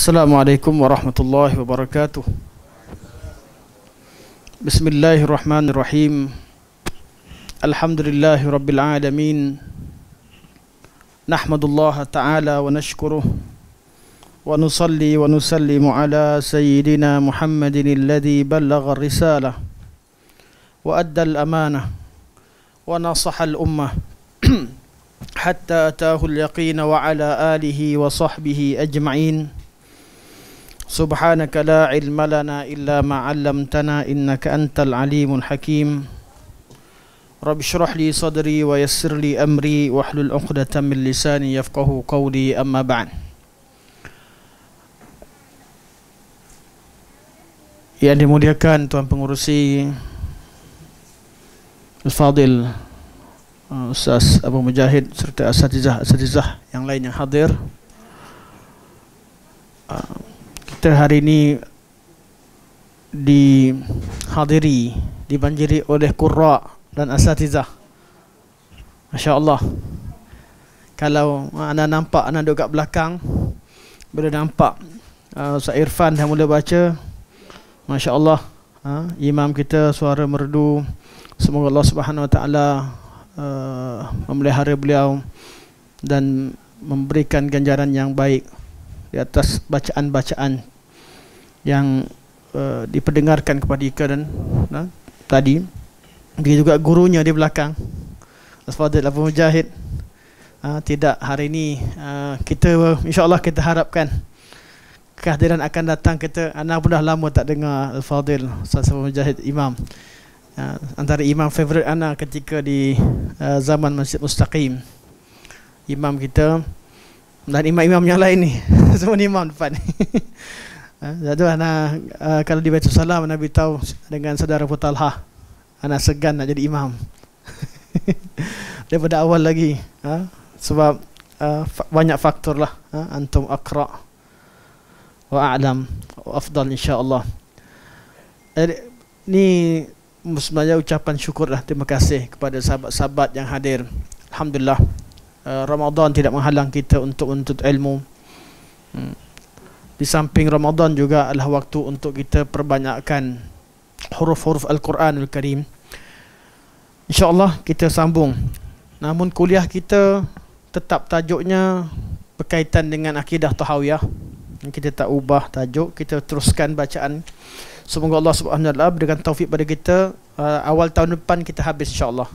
السلام عليكم ورحمة الله وبركاته بسم الله الرحمن الرحيم الحمد لله رب العالمين نحمد الله تعالى ونشكره ونصلي ونسلم على سيدنا محمد الذي بلغ الرسالة وأدى الأمانة ونصح الأمة حتى أتاه اليقين وعلى آله وصحبه أجمعين سبحانك لا علم لنا إلا ما علمتنا إنك أنت العليم الحكيم رب اشرح لي صدري ويسر لي أمري واحلل عقدة من لساني يفقه قولي أما بعد Yang dimuliakan Tuan Pengurusi Al-Fadil Ustaz Abu Mujahid serta Asatizah-Asatizah yang lain yang hadir. Uh, kita hari ini dihadiri, dibanjiri oleh kurra dan asatizah. Masya Allah. Kalau anda nampak, anda duduk kat belakang, bila nampak uh, Ustaz Irfan dah mula baca, Masya Allah, ha, imam kita suara merdu. Semoga Allah Subhanahu Wa Taala uh, memelihara beliau dan memberikan ganjaran yang baik di atas bacaan-bacaan yang uh, diperdengarkan kepada Ika dan uh, tadi dia juga gurunya di belakang Asfadil Abu Mujahid uh, tidak hari ini uh, kita insyaAllah kita harapkan kehadiran akan datang kita anak pun dah lama tak dengar Al-Fadil Ustaz Abu Mujahid Imam uh, antara imam favorite anak ketika di uh, zaman Masjid Mustaqim imam kita dan imam-imam yang lain ni semua imam depan ni Ha, itu anak uh, kalau di Baitul Salam Nabi tahu dengan saudara Putalha anak eh, segan nak jadi imam. Daripada awal lagi ha, sebab uh, fa- banyak faktor lah ha, antum akra wa a'lam wa afdal insyaallah. Jadi ni sebenarnya ucapan syukur lah terima kasih kepada sahabat-sahabat yang hadir. Alhamdulillah uh, Ramadan tidak menghalang kita untuk untuk ilmu. Hmm di samping Ramadan juga adalah waktu untuk kita perbanyakkan huruf-huruf Al-Quranul Karim. InsyaAllah kita sambung. Namun kuliah kita tetap tajuknya berkaitan dengan akidah tahawiyah. Kita tak ubah tajuk, kita teruskan bacaan. Semoga Allah Subhanahu Wa Taala berikan taufik pada kita. Uh, awal tahun depan kita habis insyaAllah.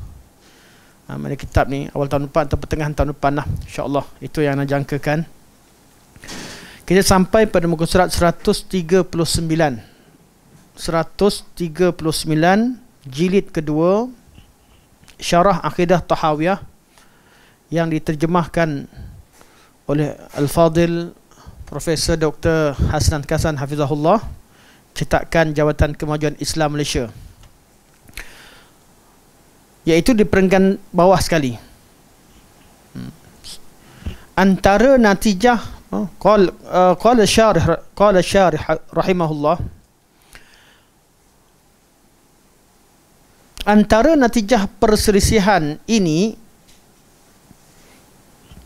Uh, ah, mana kitab ni awal tahun depan atau pertengahan tahun depan lah insyaAllah. Itu yang nak jangkakan. Kita sampai pada muka surat 139 139 Jilid kedua Syarah Akidah Tahawiyah Yang diterjemahkan Oleh Al-Fadil Profesor Dr. Hasnan Kasan Hafizahullah Cetakan Jawatan Kemajuan Islam Malaysia Iaitu di perenggan bawah sekali hmm. Antara natijah قال قال الشارح قال الشارح رحمه الله antara natijah perselisihan ini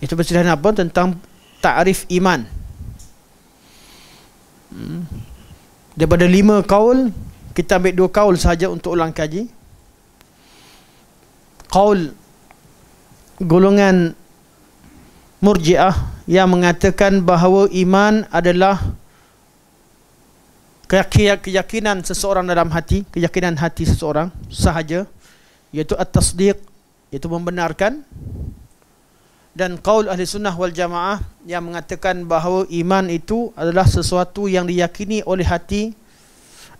itu perselisihan apa tentang takrif iman hmm. daripada lima kaul kita ambil dua kaul saja untuk ulang kaji kaul golongan murjiah yang mengatakan bahawa iman adalah keyakinan seseorang dalam hati, keyakinan hati seseorang sahaja iaitu at-tasdiq iaitu membenarkan dan qaul ahli sunnah wal jamaah yang mengatakan bahawa iman itu adalah sesuatu yang diyakini oleh hati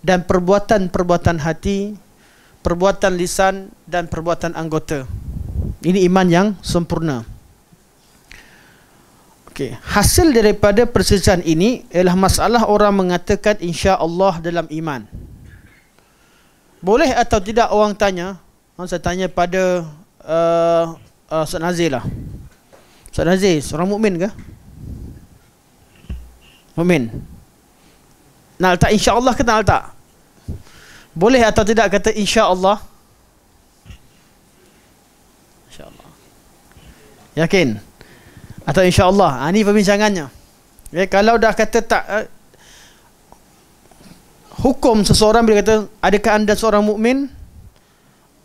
dan perbuatan-perbuatan hati, perbuatan lisan dan perbuatan anggota. Ini iman yang sempurna. Okey, hasil daripada perselisihan ini ialah masalah orang mengatakan insya-Allah dalam iman. Boleh atau tidak orang tanya? Ha, saya tanya pada uh, uh, Ustaz Nazir lah. Ustaz Nazir, seorang mukmin ke? Mukmin. Nak tak? insya-Allah ke nak letak? Boleh atau tidak kata insya-Allah? Insya-Allah. Yakin? atau insyaallah ha, ini perbincangannya okay, eh, kalau dah kata tak uh, hukum seseorang bila kata adakah anda seorang mukmin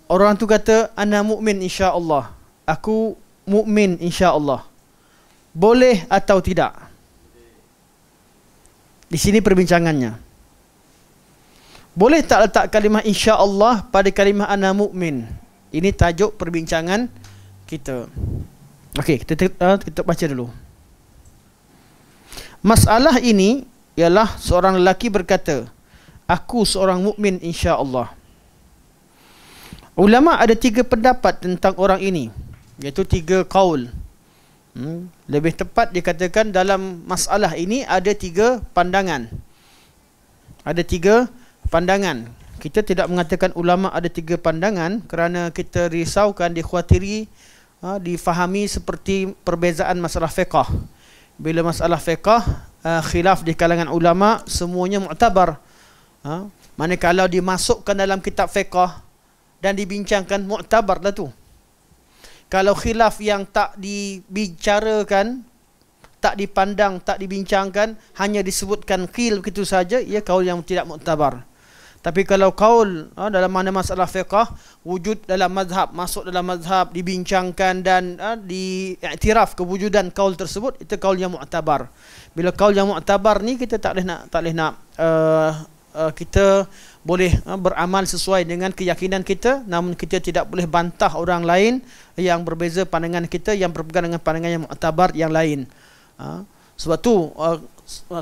orang tu kata ana mukmin insyaallah aku mukmin insyaallah boleh atau tidak di sini perbincangannya boleh tak letak kalimah insya-Allah pada kalimah ana mukmin? Ini tajuk perbincangan kita. Okey, kita, kita ah, kita baca dulu. Masalah ini ialah seorang lelaki berkata, aku seorang mukmin insya-Allah. Ulama ada tiga pendapat tentang orang ini, iaitu tiga kaul. Hmm. Lebih tepat dikatakan dalam masalah ini ada tiga pandangan. Ada tiga pandangan. Kita tidak mengatakan ulama ada tiga pandangan kerana kita risaukan dikhawatiri ha, difahami seperti perbezaan masalah fiqah. Bila masalah fiqah uh, khilaf di kalangan ulama semuanya muktabar. Ha, kalau dimasukkan dalam kitab fiqah dan dibincangkan muktabarlah tu. Kalau khilaf yang tak dibicarakan, tak dipandang, tak dibincangkan, hanya disebutkan khil begitu saja, ia kaul yang tidak muktabar. Tapi kalau kaul uh, dalam mana masalah fiqah wujud dalam mazhab masuk dalam mazhab dibincangkan dan uh, diiktiraf kewujudan kaul tersebut itu kaul yang mu'tabar. Bila kaul yang mu'tabar ni kita tak boleh nak tak boleh nak uh, uh, kita boleh uh, beramal sesuai dengan keyakinan kita namun kita tidak boleh bantah orang lain yang berbeza pandangan kita yang berpegang dengan pandangan yang mu'tabar yang lain. Uh, sebab tu uh,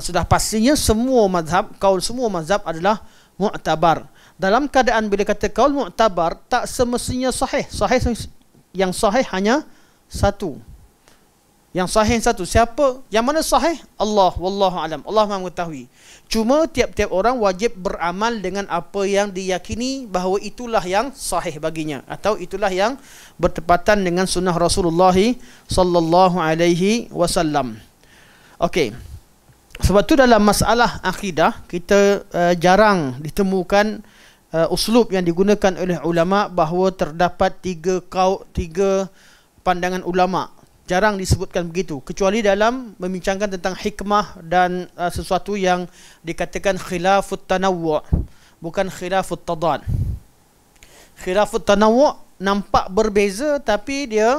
sudah pastinya semua mazhab kaul semua mazhab adalah mu'tabar. Dalam keadaan bila kata kaul mu'tabar, tak semestinya sahih. Sahih yang sahih hanya satu. Yang sahih satu. Siapa? Yang mana sahih? Allah. Wallahu alam. Allah maha mengetahui. Cuma tiap-tiap orang wajib beramal dengan apa yang diyakini bahawa itulah yang sahih baginya. Atau itulah yang bertepatan dengan sunnah Rasulullah sallallahu alaihi wasallam. Okey sebab tu dalam masalah akidah kita uh, jarang ditemukan uh, uslub yang digunakan oleh ulama bahawa terdapat tiga kau tiga pandangan ulama jarang disebutkan begitu kecuali dalam membincangkan tentang hikmah dan uh, sesuatu yang dikatakan khilafut tanawwu bukan khilafut tadan khilafut tanawwu nampak berbeza tapi dia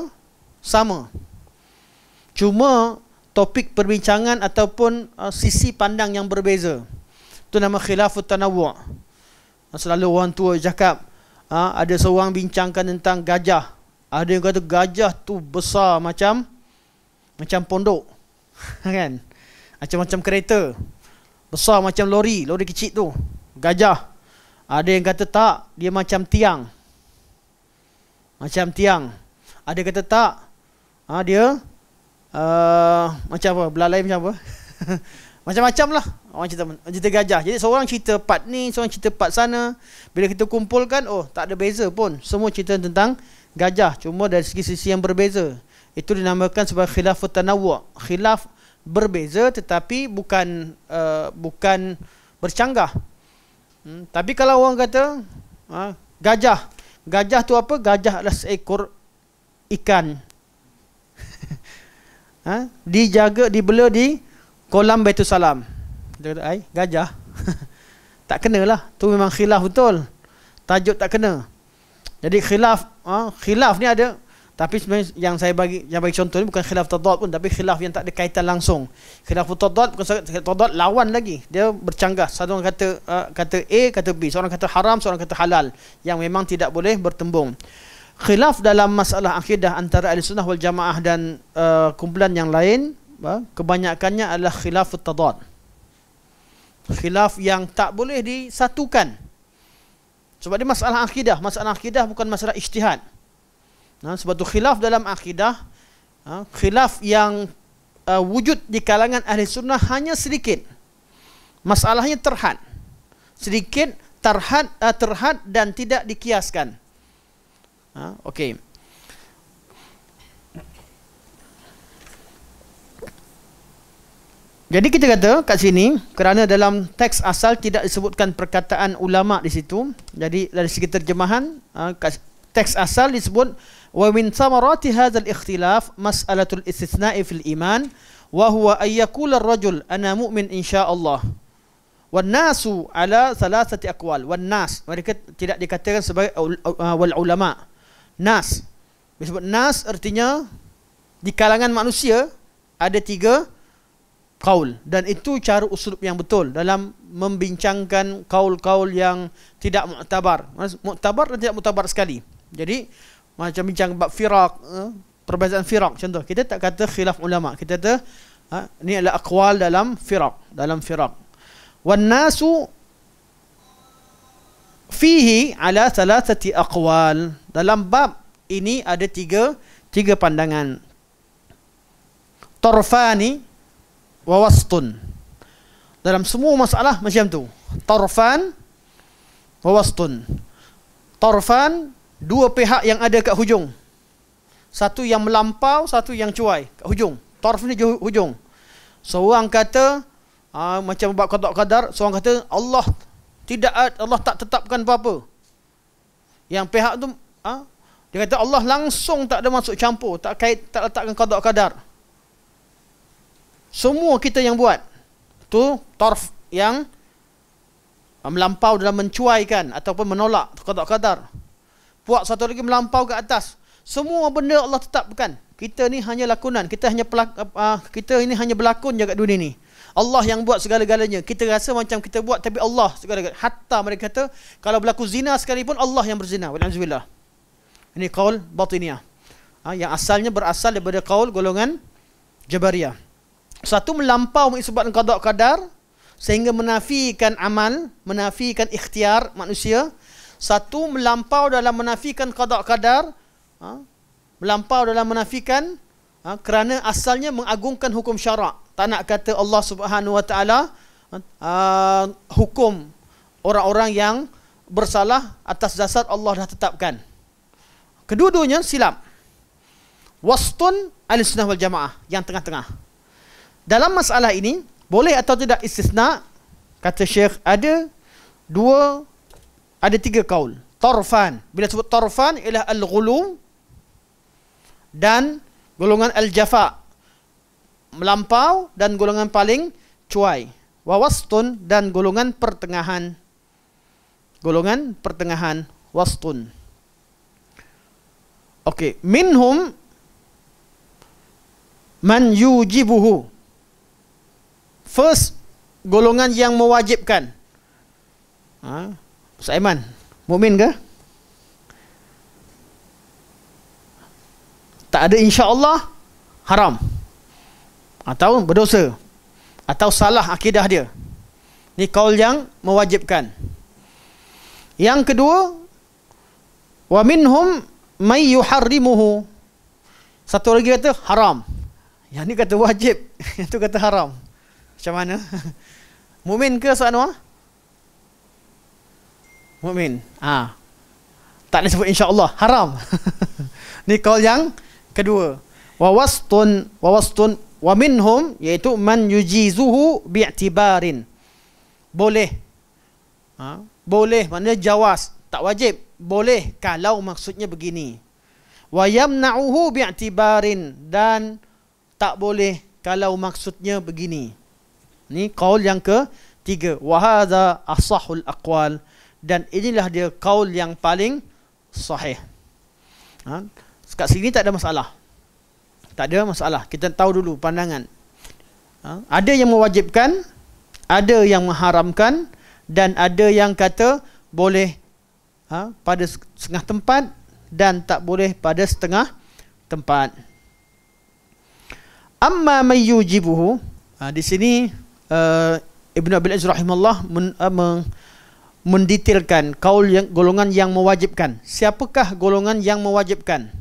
sama cuma topik perbincangan ataupun uh, sisi pandang yang berbeza. Itu nama khilafut tanawwu'. Uh, selalu orang tua cakap, ha, ada seorang bincangkan tentang gajah. Ada yang kata gajah tu besar macam macam pondok. kan? Macam-macam kereta. Besar macam lori, lori kecil tu. Gajah. Ada yang kata tak, dia macam tiang. Macam tiang. Ada kata tak, ha, dia Eh, macam apa? Belah lain macam apa? Macam-macam lah orang cerita, cerita gajah. Jadi seorang cerita part ni, seorang cerita part sana. Bila kita kumpulkan, oh tak ada beza pun. Semua cerita tentang gajah. Cuma dari segi sisi yang berbeza. Itu dinamakan sebagai khilaf tanawwa. Khilaf berbeza tetapi bukan uh, bukan bercanggah. Hmm. Tapi kalau orang kata uh, gajah. Gajah tu apa? Gajah adalah seekor ikan ha? dijaga dibela di kolam Baitul Salam. Dia kata, "Ai, gajah." tak kenalah. Tu memang khilaf betul. Tajuk tak kena. Jadi khilaf ha? khilaf ni ada tapi sebenarnya yang saya bagi yang bagi contoh ni bukan khilaf tadad pun tapi khilaf yang tak ada kaitan langsung. Khilaf tadad bukan tadad lawan lagi. Dia bercanggah. Satu orang kata uh, kata A, kata B. Seorang kata haram, seorang kata halal yang memang tidak boleh bertembung khilaf dalam masalah akidah antara ahli sunnah wal jamaah dan uh, kumpulan yang lain uh, kebanyakannya adalah khilaf tadad khilaf yang tak boleh disatukan sebab dia masalah akidah masalah akidah bukan masalah ijtihad nah, ha, sebab tu khilaf dalam akidah uh, khilaf yang uh, wujud di kalangan ahli sunnah hanya sedikit masalahnya terhad sedikit terhad uh, terhad dan tidak dikiaskan Ha? Okey. Jadi kita kata kat sini kerana dalam teks asal tidak disebutkan perkataan ulama di situ. Jadi dari segi terjemahan ha, teks asal disebut wa min thamarati hadzal ikhtilaf mas'alatul istithna'i fil iman wa huwa ay yaqul ar-rajul ana mu'min insyaallah. Wan nasu ala thalathati aqwal. Wan nas mereka tidak dikatakan sebagai uh, wal ulama nas. Bila sebut nas artinya di kalangan manusia ada tiga kaul dan itu cara usulup yang betul dalam membincangkan kaul-kaul yang tidak muktabar. Muktabar dan tidak muktabar sekali. Jadi macam bincang bab firaq, eh, perbezaan firaq contoh. Kita tak kata khilaf ulama, kita kata ha, ini adalah akwal dalam firaq, dalam firaq. Wan nasu fihi ala salasati aqwal dalam bab ini ada tiga tiga pandangan tarfani wa wastun dalam semua masalah macam tu tarfan wa wastun tarfan dua pihak yang ada kat hujung satu yang melampau satu yang cuai kat hujung tarf ni hujung seorang kata uh, macam bab qada qadar seorang kata Allah tidak Allah tak tetapkan apa-apa. Yang pihak tu ha? dia kata Allah langsung tak ada masuk campur, tak kait tak letakkan qada qadar. Semua kita yang buat. Tu tarf yang ha, melampau dalam mencuaikan ataupun menolak qada qadar. Buat satu lagi melampau ke atas. Semua benda Allah tetapkan. Kita ni hanya lakonan, kita hanya pelak, uh, kita ini hanya berlakon je kat dunia ni. Allah yang buat segala-galanya. Kita rasa macam kita buat tapi Allah segala-galanya. Hatta mereka kata kalau berlaku zina sekalipun Allah yang berzina. Alhamdulillah. Ini kaul batiniah. Ha, yang asalnya berasal daripada kaul golongan Jabariyah. Satu melampau mengisbatkan qadar kadar sehingga menafikan amal, menafikan ikhtiar manusia. Satu melampau dalam menafikan kadar kadar. Ha, melampau dalam menafikan ha, kerana asalnya mengagungkan hukum syarak tak nak kata Allah Subhanahu wa taala ha, hukum orang-orang yang bersalah atas dasar Allah dah tetapkan kedua-duanya silap wastun al-sunnah wal jamaah yang tengah-tengah dalam masalah ini boleh atau tidak istisna kata syekh ada dua ada tiga kaul tarfan bila sebut tarfan ialah al-ghulu dan golongan al-jafa melampau dan golongan paling cuai wawastun dan golongan pertengahan golongan pertengahan wastun okey minhum man yujibuhu first golongan yang mewajibkan ha Saiman mukmin ke tak ada insya-Allah haram. Atau berdosa. Atau salah akidah dia. Ini kaul yang mewajibkan. Yang kedua, wa minhum may yuharrimuhu. Satu lagi kata haram. Yang ni kata wajib, yang tu kata haram. Macam mana? Mumin ke Saudara? Mumin. Ah. Tak disebut insya-Allah haram. ni kaul yang Kedua, wawastun wawastun wa minhum iaitu man yujizuhu bi'tibarin. Boleh. Ha? Boleh, maknanya jawas, tak wajib. Boleh kalau maksudnya begini. Wa yamna'uhu bi'tibarin dan tak boleh kalau maksudnya begini. Ni kaul yang ke tiga. Wa hadha asahul aqwal dan inilah dia kaul yang paling sahih. Ha? Kat sini tak ada masalah. Tak ada masalah. Kita tahu dulu pandangan. Ha? Ada yang mewajibkan, ada yang mengharamkan dan ada yang kata boleh ha? pada setengah tempat dan tak boleh pada setengah tempat. Amma may Ha, di sini uh, Ibn Abil Azra rahimahullah men, uh, eh, men, mendetailkan kaul yang, golongan yang mewajibkan. Siapakah golongan yang Mewajibkan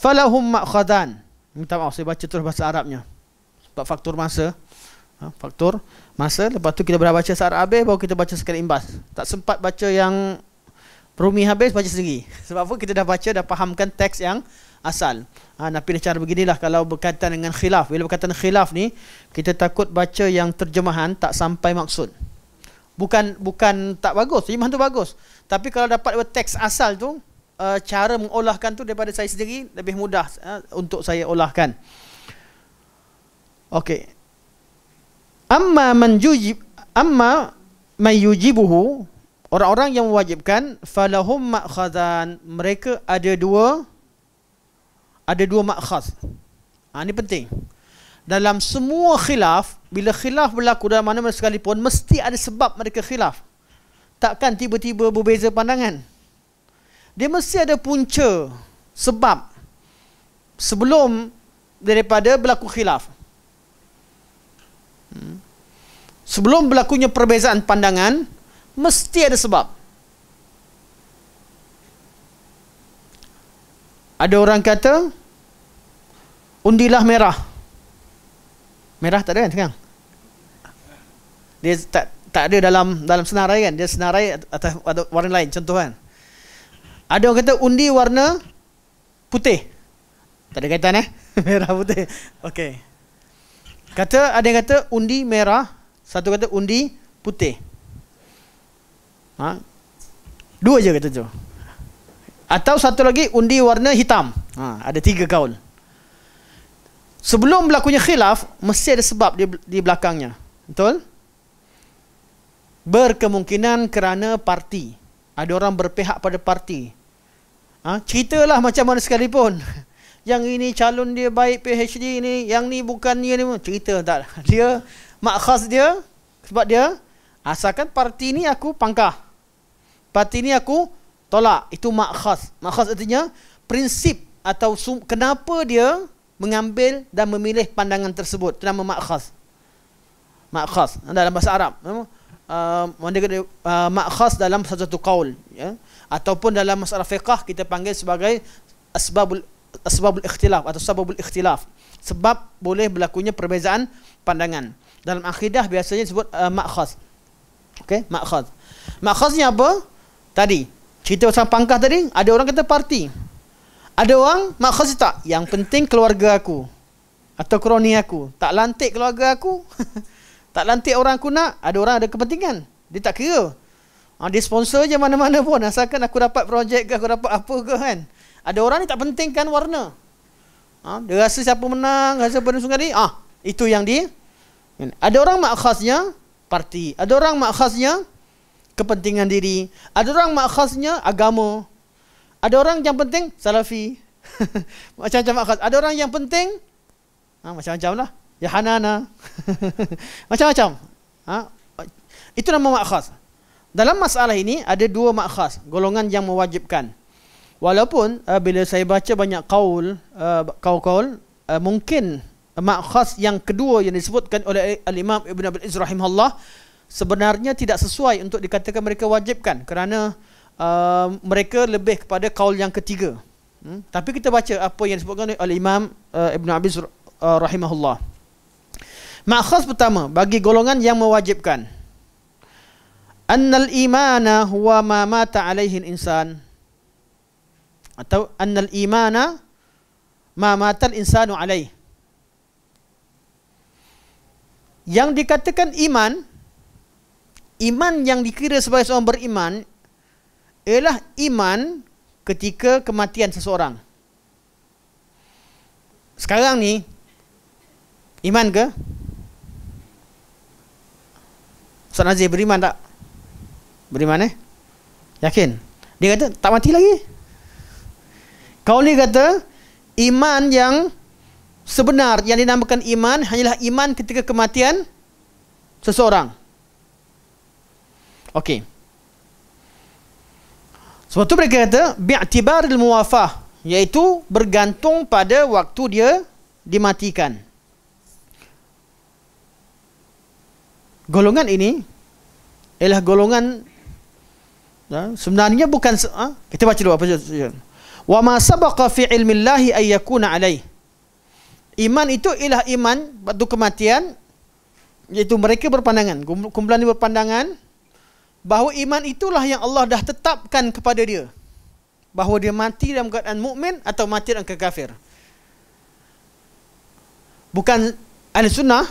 falahum ma'khadan minta maaf saya baca terus bahasa Arabnya sebab faktor masa ha, faktor masa lepas tu kita dah baca secara habis baru kita baca sekali imbas tak sempat baca yang rumi habis baca sendiri sebab apa kita dah baca dah fahamkan teks yang asal ha, nak pilih cara beginilah kalau berkaitan dengan khilaf bila berkaitan khilaf ni kita takut baca yang terjemahan tak sampai maksud bukan bukan tak bagus terjemahan tu bagus tapi kalau dapat teks asal tu uh, cara mengolahkan tu daripada saya sendiri lebih mudah uh, untuk saya olahkan. Okey. Amma man yujib amma may yujibuhu orang-orang yang mewajibkan falahum makhazan mereka ada dua ada dua makhaz. Ha, ini penting. Dalam semua khilaf, bila khilaf berlaku dalam mana-mana sekalipun, mesti ada sebab mereka khilaf. Takkan tiba-tiba berbeza pandangan dia mesti ada punca sebab sebelum daripada berlaku khilaf hmm. sebelum berlakunya perbezaan pandangan mesti ada sebab ada orang kata undilah merah merah tak ada kan sekarang dia tak tak ada dalam dalam senarai kan dia senarai atau, warna lain contoh kan ada orang kata undi warna putih. Tak ada kaitan eh. merah putih. Okey. Kata ada yang kata undi merah, satu kata undi putih. Ha? Dua je kata tu. Atau satu lagi undi warna hitam. Ha, ada tiga kaul. Sebelum berlakunya khilaf, mesti ada sebab di, di belakangnya. Betul? Berkemungkinan kerana parti. Ada orang berpihak pada parti. Ha? Ceritalah macam mana sekalipun. Yang ini calon dia baik PhD ni, yang ni bukan dia ni. Cerita tak? Dia, makhas dia, sebab dia, asalkan parti ni aku pangkah. Parti ni aku tolak. Itu makhas. Makhas artinya, prinsip atau kenapa dia mengambil dan memilih pandangan tersebut. Itu nama makhas. Makhas. Dalam bahasa Arab. Uh, uh, makhas dalam satu-satu kaul. Ya. Yeah ataupun dalam masalah fiqah kita panggil sebagai asbabul asbabul ikhtilaf atau sababul ikhtilaf sebab boleh berlakunya perbezaan pandangan dalam akidah biasanya disebut uh, makhaz okey makhaz makhaznya apa tadi cerita pasal pangkah tadi ada orang kata parti ada orang makhaz tak yang penting keluarga aku atau kroni aku tak lantik keluarga aku tak lantik orang aku nak ada orang ada kepentingan dia tak kira Ha, dia sponsor je mana-mana pun. Asalkan aku dapat projek ke, aku dapat apa ke kan. Ada orang ni tak penting kan warna. Ha, dia rasa siapa menang, rasa penuh sungai Ah, ha, itu yang dia. Ada orang makhasnya parti. Ada orang makhasnya kepentingan diri. Ada orang makhasnya agama. Ada orang yang penting salafi. macam-macam makhas. Ada orang yang penting ha, macam-macam lah. Yahanana. macam-macam. Ha? Itu nama makhas. Ha? dalam masalah ini ada dua makhas golongan yang mewajibkan walaupun uh, bila saya baca banyak kaul uh, kaul uh, mungkin makhas yang kedua yang disebutkan oleh al-Imam Ibn Abdul Aziz rahimahullah sebenarnya tidak sesuai untuk dikatakan mereka wajibkan kerana uh, mereka lebih kepada kaul yang ketiga hmm? tapi kita baca apa yang disebutkan oleh al-Imam uh, Ibn Abdul Aziz uh, rahimahullah makhas pertama bagi golongan yang mewajibkan annal imana huwa ma mata alaihi insan atau annal imana ma mata al insanu alaihi yang dikatakan iman iman yang dikira sebagai seorang beriman ialah iman ketika kematian seseorang sekarang ni iman ke Ustaz Nazir beriman tak? Beriman eh Yakin Dia kata tak mati lagi Kau ni kata Iman yang Sebenar yang dinamakan iman Hanyalah iman ketika kematian Seseorang Okey Sebab tu mereka kata Bi'atibaril muwafah Iaitu bergantung pada waktu dia Dimatikan Golongan ini ialah golongan Ya, sebenarnya bukan ha? kita baca dulu apa saja. Wa ma sabaqa fi ilmillahi ay yakuna alaih. Iman itu ialah iman waktu kematian iaitu mereka berpandangan kumpulan ini berpandangan bahawa iman itulah yang Allah dah tetapkan kepada dia bahawa dia mati dalam keadaan mukmin atau mati dalam keadaan kafir. Bukan ahli sunnah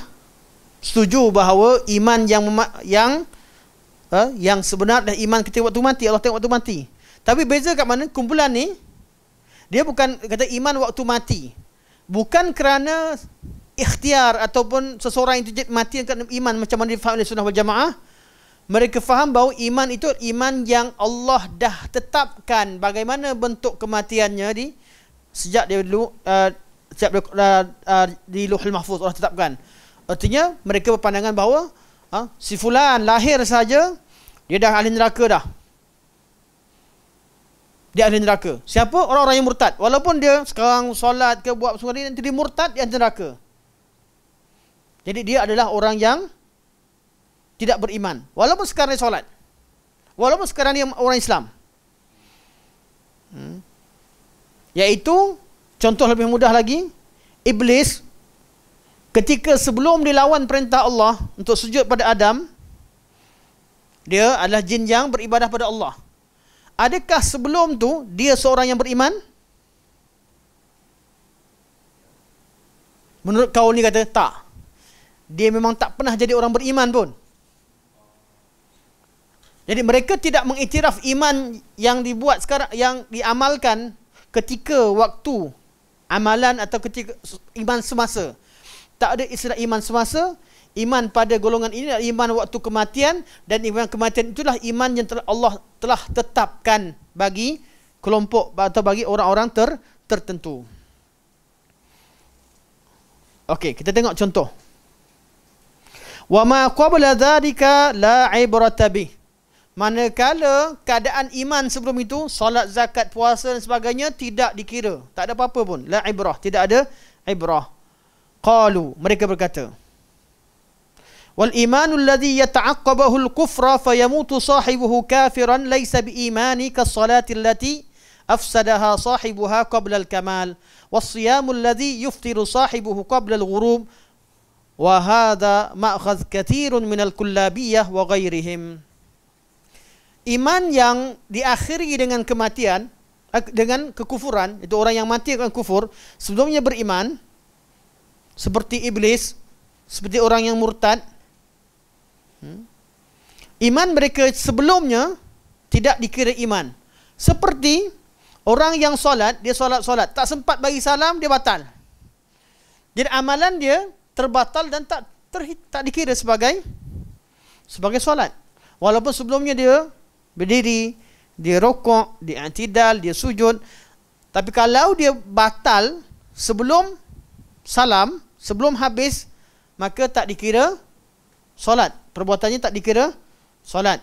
setuju bahawa iman yang yang uh, yang sebenar dah iman ketika waktu mati Allah tengok waktu mati tapi beza kat mana kumpulan ni dia bukan kata iman waktu mati bukan kerana ikhtiar ataupun seseorang itu terjadi mati yang kena iman macam mana difaham oleh sunnah berjamaah mereka faham bahawa iman itu iman yang Allah dah tetapkan bagaimana bentuk kematiannya di sejak dia dulu uh, sejak dia, uh, uh, di Luhul Mahfuz Allah tetapkan artinya mereka berpandangan bahawa ha? si fulan lahir saja dia dah ahli neraka dah dia ahli neraka siapa orang-orang yang murtad walaupun dia sekarang solat ke buat semua ni nanti dia murtad dia ahli neraka jadi dia adalah orang yang tidak beriman walaupun sekarang dia solat walaupun sekarang dia orang Islam hmm. iaitu contoh lebih mudah lagi iblis ketika sebelum dilawan perintah Allah untuk sujud pada Adam dia adalah jin yang beribadah pada Allah adakah sebelum tu dia seorang yang beriman menurut kau ni kata tak dia memang tak pernah jadi orang beriman pun jadi mereka tidak mengiktiraf iman yang dibuat sekarang yang diamalkan ketika waktu amalan atau ketika iman semasa tak ada istilah iman semasa iman pada golongan ini adalah iman waktu kematian dan iman kematian itulah iman yang telah Allah telah tetapkan bagi kelompok atau bagi orang-orang ter, tertentu Okey, kita tengok contoh. Wa ma qabla dhalika la ibrata bih. Manakala keadaan iman sebelum itu, solat, zakat, puasa dan sebagainya tidak dikira. Tak ada apa-apa pun. La ibrah. Tidak ada ibrah. Qalu, mereka berkata, Wal imanu alladhi yata'aqqabahu al-kufra fa yamutu sahibuhu kafiran laysa bi imani ka salati allati afsadaha sahibuha qabla al kamal was أفسدها alladhi yuftiru sahibuhu qabla al ghurub wa hadha ma'khadh وهذا min al kullabiyyah wa وغيرهم Iman yang diakhiri dengan kematian dengan kekufuran itu orang yang mati akan kufur sebelumnya beriman seperti iblis, seperti orang yang murtad. Hmm. Iman mereka sebelumnya tidak dikira iman. Seperti orang yang solat, dia solat-solat. Tak sempat bagi salam, dia batal. Jadi amalan dia terbatal dan tak ter, tak dikira sebagai sebagai solat. Walaupun sebelumnya dia berdiri, dia rokok, dia antidal, dia sujud. Tapi kalau dia batal sebelum salam, sebelum habis maka tak dikira solat perbuatannya tak dikira solat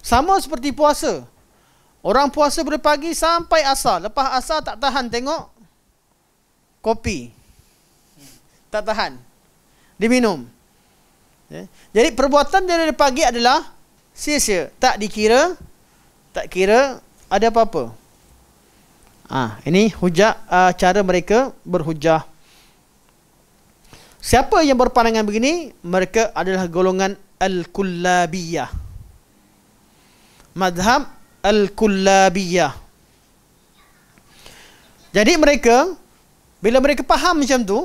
sama seperti puasa orang puasa berpagi sampai asar lepas asar tak tahan tengok kopi tak tahan diminum ya. jadi perbuatan dia dari pagi adalah sia-sia tak dikira tak kira ada apa-apa Ah, ha, ini hujah uh, cara mereka berhujah. Siapa yang berpandangan begini, mereka adalah golongan al-kullabiyah. Madhab al-kullabiyah. Jadi mereka bila mereka faham macam tu,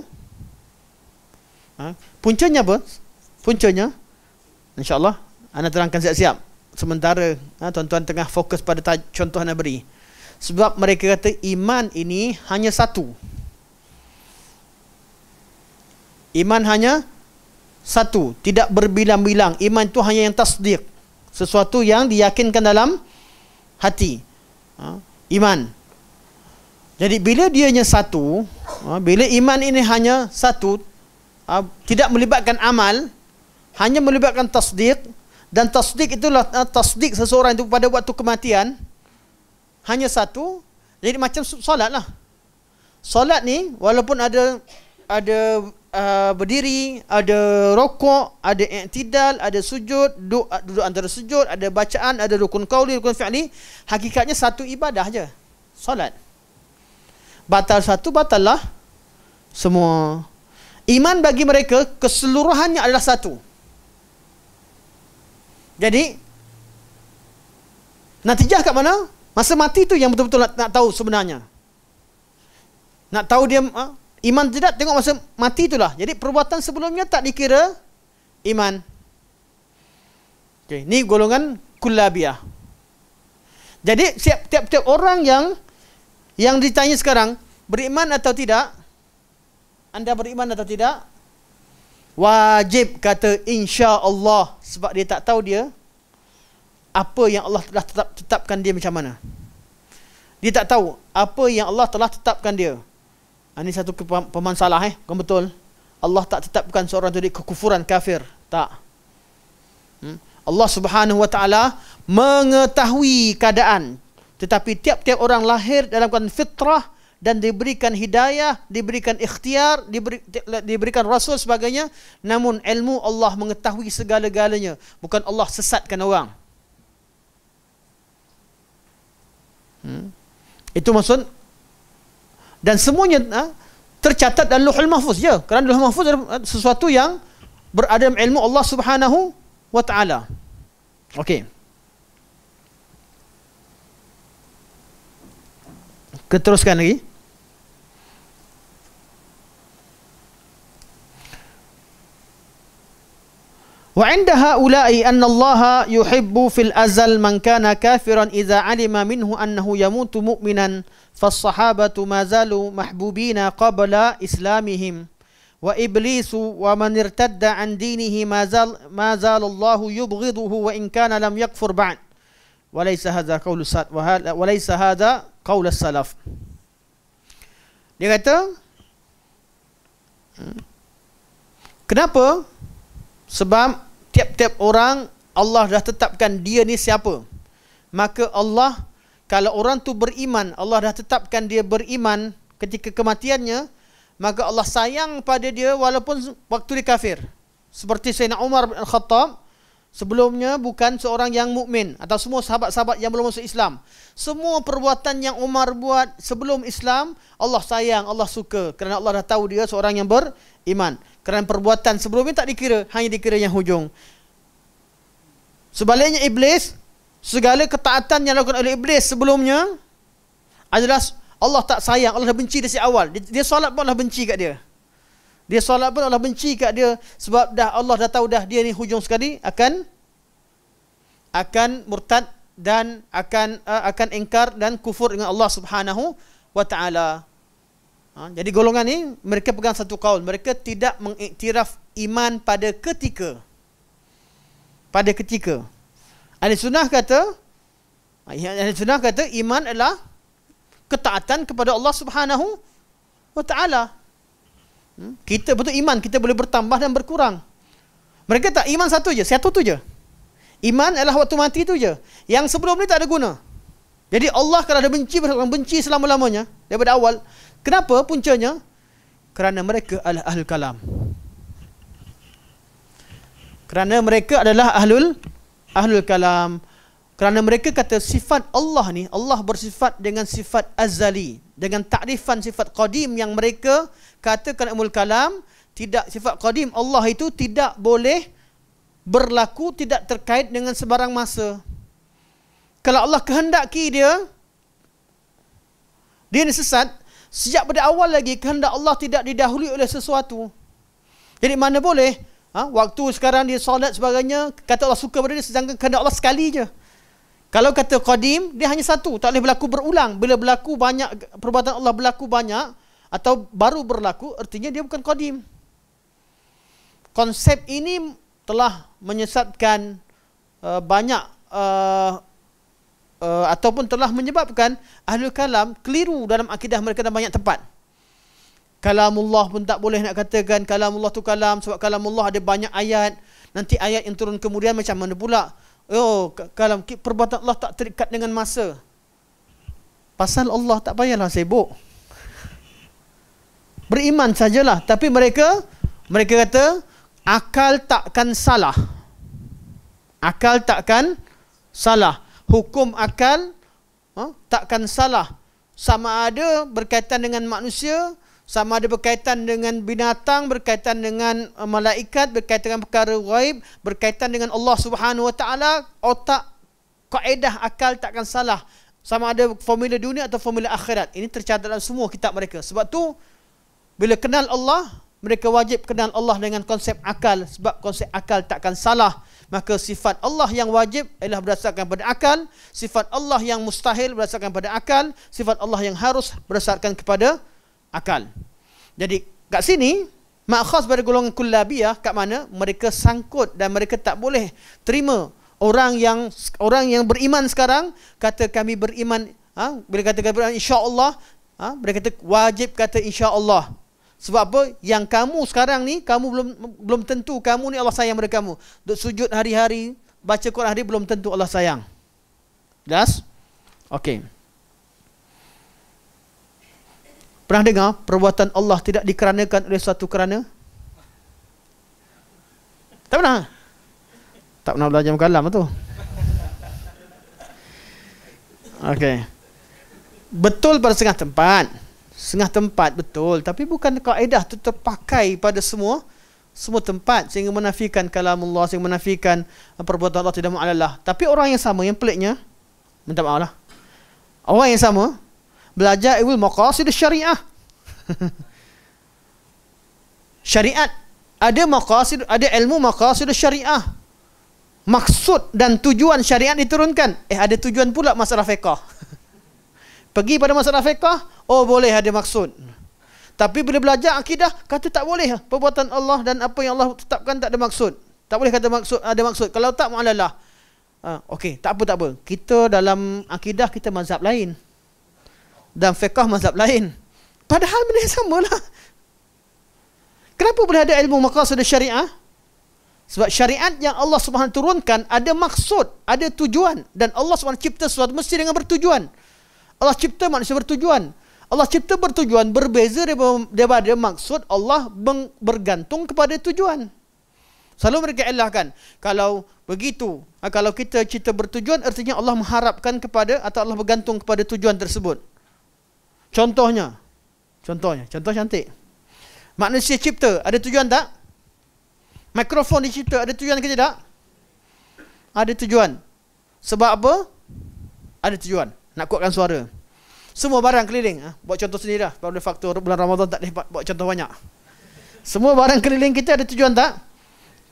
ha, puncanya apa? Puncanya insya-Allah anda terangkan siap-siap. Sementara ha, tuan-tuan tengah fokus pada contoh yang beri sebab mereka kata iman ini hanya satu. Iman hanya satu, tidak berbilang-bilang. Iman itu hanya yang tasdik. Sesuatu yang diyakinkan dalam hati. Ha? Iman. Jadi bila dia hanya satu, ha? bila iman ini hanya satu, ha? tidak melibatkan amal, hanya melibatkan tasdik, dan tasdik itulah tasdik seseorang itu pada waktu kematian, hanya satu jadi macam solat lah solat ni walaupun ada ada uh, berdiri ada rokok ada iktidal ada sujud duduk, duduk antara sujud ada bacaan ada rukun qauli rukun fi'li hakikatnya satu ibadah je solat batal satu batal lah semua iman bagi mereka keseluruhannya adalah satu jadi Natijah kat mana? Masa mati tu yang betul-betul nak, nak tahu sebenarnya. Nak tahu dia ha? iman tidak tengok masa mati itulah. Jadi perbuatan sebelumnya tak dikira iman. Okey, ni golongan kullabiyah. Jadi setiap tiap-tiap orang yang yang ditanya sekarang beriman atau tidak? Anda beriman atau tidak? Wajib kata insya-Allah sebab dia tak tahu dia apa yang Allah telah tetap, tetapkan dia macam mana. Dia tak tahu apa yang Allah telah tetapkan dia. Ha, ini satu pemahaman salah eh. Bukan betul. Allah tak tetapkan seorang jadi kekufuran kafir. Tak. Hmm? Allah subhanahu wa ta'ala mengetahui keadaan. Tetapi tiap-tiap orang lahir dalam keadaan fitrah dan diberikan hidayah, diberikan ikhtiar, diberi, diberikan rasul sebagainya. Namun ilmu Allah mengetahui segala-galanya. Bukan Allah sesatkan orang. Itu maksud dan semuanya ha, tercatat dalam Luhul Mahfuz ya. Kerana Luhul Mahfuz adalah ha, sesuatu yang berada dalam ilmu Allah Subhanahu wa taala. Okey. Keteruskan lagi. وعند هؤلاء أن الله يحب في الأزل من كان كافرا إذا علم منه أنه يموت مؤمنا فالصحابة ما زالوا محبوبين قبل إسلامهم وإبليس ومن ارتد عن دينه ما زال, ما زال الله يبغضه وإن كان لم يكفر بعد وليس هذا قول وليس هذا قول السلف Dia kata hmm, Kenapa? Sebab tiap-tiap orang Allah dah tetapkan dia ni siapa. Maka Allah kalau orang tu beriman, Allah dah tetapkan dia beriman ketika kematiannya, maka Allah sayang pada dia walaupun waktu dia kafir. Seperti Sayyidina Umar bin Khattab sebelumnya bukan seorang yang mukmin atau semua sahabat-sahabat yang belum masuk Islam. Semua perbuatan yang Umar buat sebelum Islam, Allah sayang, Allah suka kerana Allah dah tahu dia seorang yang beriman. Kerana perbuatan sebelumnya tak dikira Hanya dikira yang hujung Sebaliknya Iblis Segala ketaatan yang dilakukan oleh Iblis sebelumnya Adalah Allah tak sayang Allah dah benci dari awal dia, dia solat pun Allah benci kat dia Dia solat pun Allah benci kat dia Sebab dah Allah dah tahu dah dia ni hujung sekali Akan Akan murtad dan akan uh, akan ingkar dan kufur dengan Allah Subhanahu wa taala. Ha, jadi golongan ini mereka pegang satu kaul. Mereka tidak mengiktiraf iman pada ketika. Pada ketika. Ahli sunnah kata, ha, Ahli sunnah kata iman adalah ketaatan kepada Allah subhanahu wa ta'ala. Hmm? Kita betul iman, kita boleh bertambah dan berkurang. Mereka tak iman satu je, satu tu je. Iman adalah waktu mati tu je. Yang sebelum ni tak ada guna. Jadi Allah kalau ada benci, benci selama-lamanya, daripada awal, Kenapa puncanya? Kerana mereka adalah ahlul kalam. Kerana mereka adalah ahlul ahlul kalam. Kerana mereka kata sifat Allah ni, Allah bersifat dengan sifat azali. Dengan takrifan sifat qadim yang mereka katakan ahlul kalam, tidak sifat qadim Allah itu tidak boleh berlaku, tidak terkait dengan sebarang masa. Kalau Allah kehendaki dia, dia ni sesat, sejak pada awal lagi kehendak Allah tidak didahului oleh sesuatu. Jadi mana boleh ha, waktu sekarang dia solat sebagainya kata Allah suka pada dia sedangkan kehendak Allah sekali je. Kalau kata qadim dia hanya satu, tak boleh berlaku berulang. Bila berlaku banyak perbuatan Allah berlaku banyak atau baru berlaku artinya dia bukan qadim. Konsep ini telah menyesatkan uh, banyak uh, uh, ataupun telah menyebabkan ahli kalam keliru dalam akidah mereka dalam banyak tempat. Kalamullah pun tak boleh nak katakan kalamullah tu kalam sebab kalamullah ada banyak ayat. Nanti ayat yang turun kemudian macam mana pula? Oh, kalam perbuatan Allah tak terikat dengan masa. Pasal Allah tak payahlah sibuk. Beriman sajalah. Tapi mereka, mereka kata, akal takkan salah. Akal takkan salah hukum akal huh, ha, takkan salah sama ada berkaitan dengan manusia sama ada berkaitan dengan binatang berkaitan dengan uh, malaikat berkaitan dengan perkara ghaib berkaitan dengan Allah Subhanahu Wa Taala otak kaedah akal takkan salah sama ada formula dunia atau formula akhirat ini tercatat dalam semua kitab mereka sebab tu bila kenal Allah mereka wajib kenal Allah dengan konsep akal sebab konsep akal takkan salah maka sifat Allah yang wajib ialah berdasarkan pada akal sifat Allah yang mustahil berdasarkan pada akal sifat Allah yang harus berdasarkan kepada akal jadi kat sini mak makhas pada golongan kullabiyah kat mana mereka sangkut dan mereka tak boleh terima orang yang orang yang beriman sekarang kata kami beriman ha? bila kata kami beriman insyaallah ha? mereka kata wajib kata insyaallah sebab apa? Yang kamu sekarang ni, kamu belum belum tentu kamu ni Allah sayang pada kamu. Duduk sujud hari-hari, baca Quran hari belum tentu Allah sayang. Jelas? Okey. Pernah dengar perbuatan Allah tidak dikeranakan oleh suatu kerana? Tak pernah? Tak pernah belajar mukalam tu. Okey. Betul pada setengah tempat. Setengah tempat betul Tapi bukan kaedah itu terpakai pada semua Semua tempat sehingga menafikan kalam Allah Sehingga menafikan eh, perbuatan Allah tidak ma'alallah Tapi orang yang sama yang peliknya Minta maaf lah Orang yang sama Belajar ilmu maqasid syariah Syariat Ada maqasid Ada ilmu maqasid syariah Maksud dan tujuan syariat diturunkan Eh ada tujuan pula masalah fiqah Pergi pada masalah fiqah Oh boleh ada lah maksud Tapi bila belajar akidah Kata tak boleh lah. Perbuatan Allah dan apa yang Allah tetapkan tak ada maksud Tak boleh kata maksud ada maksud Kalau tak mu'alalah ha, Okey tak apa tak apa Kita dalam akidah kita mazhab lain Dan fiqah mazhab lain Padahal benda yang sama lah. Kenapa boleh ada ilmu maqasud syariah? Sebab syariat yang Allah Subhanahu turunkan ada maksud, ada tujuan dan Allah Subhanahu cipta sesuatu mesti dengan bertujuan. Allah cipta manusia bertujuan. Allah cipta bertujuan berbeza daripada maksud Allah bergantung kepada tujuan. Selalu mereka elahkan. Kalau begitu, ha, kalau kita cipta bertujuan, artinya Allah mengharapkan kepada atau Allah bergantung kepada tujuan tersebut. Contohnya, contohnya, contoh cantik. Manusia cipta, ada tujuan tak? Mikrofon dicipta, ada tujuan ke tidak? Ada tujuan. Sebab apa? Ada tujuan. Nak kuatkan suara. Suara. Semua barang keliling ah, Buat contoh sendiri lah Pada faktor bulan Ramadan tak dapat Buat contoh banyak Semua barang keliling kita ada tujuan tak?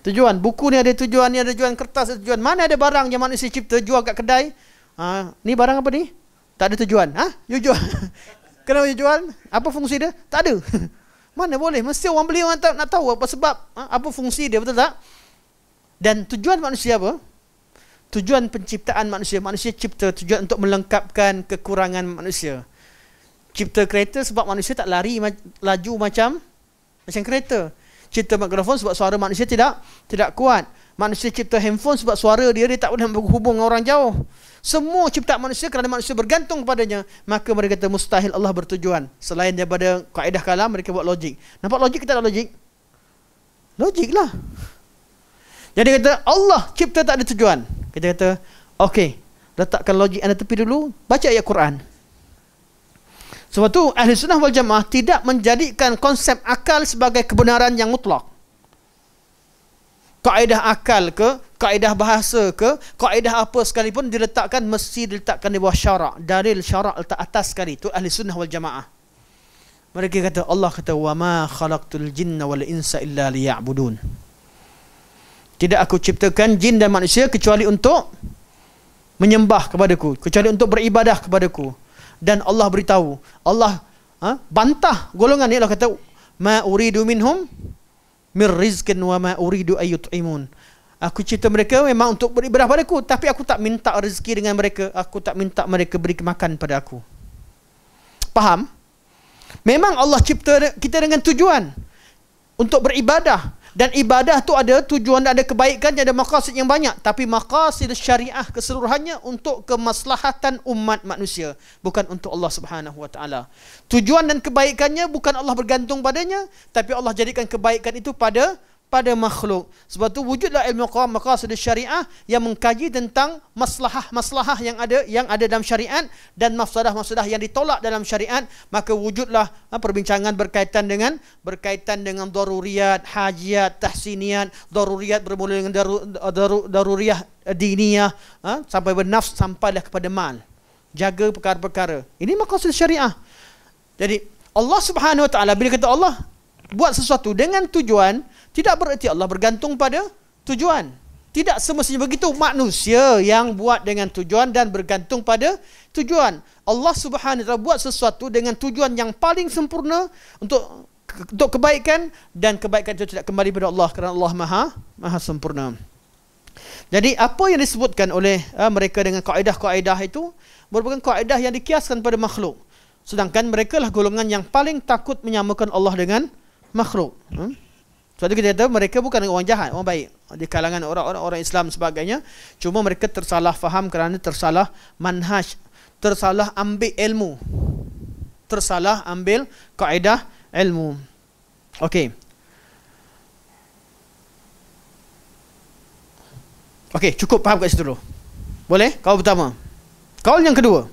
Tujuan Buku ni ada tujuan Ni ada tujuan Kertas ada tujuan Mana ada barang yang manusia cipta Jual kat kedai ha, Ni barang apa ni? Tak ada tujuan ha? You jual Kenapa you jual? Apa fungsi dia? Tak ada Mana boleh? Mesti orang beli orang tak, nak tahu apa sebab ha? Apa fungsi dia betul tak? Dan tujuan manusia apa? tujuan penciptaan manusia. Manusia cipta tujuan untuk melengkapkan kekurangan manusia. Cipta kereta sebab manusia tak lari ma- laju macam macam kereta. Cipta mikrofon sebab suara manusia tidak tidak kuat. Manusia cipta handphone sebab suara dia dia tak boleh berhubung dengan orang jauh. Semua cipta manusia kerana manusia bergantung kepadanya, maka mereka kata mustahil Allah bertujuan selain daripada kaedah kalam mereka buat logik. Nampak logik kita tak logik? Logiklah. Jadi kata Allah cipta tak ada tujuan. Kita kata, okey, letakkan logik anda tepi dulu, baca ayat Quran. Sebab tu ahli sunnah wal jamaah tidak menjadikan konsep akal sebagai kebenaran yang mutlak. Kaedah akal ke, kaedah bahasa ke, kaedah apa sekalipun diletakkan mesti diletakkan di bawah syarak. Dalil syarak letak atas sekali. Itu ahli sunnah wal jamaah. Mereka kata Allah kata wa ma khalaqtul jinna wal insa illa liya'budun. Tidak aku ciptakan jin dan manusia kecuali untuk menyembah kepada ku, Kecuali untuk beribadah kepada ku. Dan Allah beritahu. Allah ha, bantah golongan ni. Allah kata, Ma uridu minhum mir rizkin wa ma uridu ayut'imun. Aku cipta mereka memang untuk beribadah padaku. Tapi aku tak minta rezeki dengan mereka. Aku tak minta mereka beri makan pada aku. Faham? Memang Allah cipta kita dengan tujuan. Untuk beribadah. Dan ibadah tu ada tujuan ada kebaikan ada maqasid yang banyak tapi maqasid syariah keseluruhannya untuk kemaslahatan umat manusia bukan untuk Allah Subhanahu wa taala. Tujuan dan kebaikannya bukan Allah bergantung padanya tapi Allah jadikan kebaikan itu pada pada makhluk. Sebab itu wujudlah ilmu qawam maqasid syariah yang mengkaji tentang maslahah-maslahah yang ada yang ada dalam syariat dan mafsadah-mafsadah yang ditolak dalam syariat, maka wujudlah ha, perbincangan berkaitan dengan berkaitan dengan daruriyat, hajiat, tahsiniat, daruriyat bermula dengan daru, daru, daruriyah diniyah ha, sampai bernafs sampailah kepada mal. Jaga perkara-perkara. Ini maqasid syariah. Jadi Allah Subhanahu Wa Taala bila kata Allah buat sesuatu dengan tujuan tidak bererti Allah bergantung pada tujuan. Tidak semestinya begitu manusia yang buat dengan tujuan dan bergantung pada tujuan. Allah Subhanahu taala buat sesuatu dengan tujuan yang paling sempurna untuk untuk kebaikan dan kebaikan itu tidak kembali kepada Allah kerana Allah Maha Maha sempurna. Jadi apa yang disebutkan oleh uh, mereka dengan kaedah-kaedah itu merupakan kaedah yang dikiaskan pada makhluk. Sedangkan mereka lah golongan yang paling takut menyamakan Allah dengan makhluk. Hmm? Sebab itu kita kata mereka bukan orang jahat, orang baik. Di kalangan orang-orang orang Islam sebagainya. Cuma mereka tersalah faham kerana tersalah manhaj. Tersalah ambil ilmu. Tersalah ambil kaedah ilmu. Okey. Okey, cukup faham kat situ dulu. Boleh? Kau pertama. Kau yang kedua.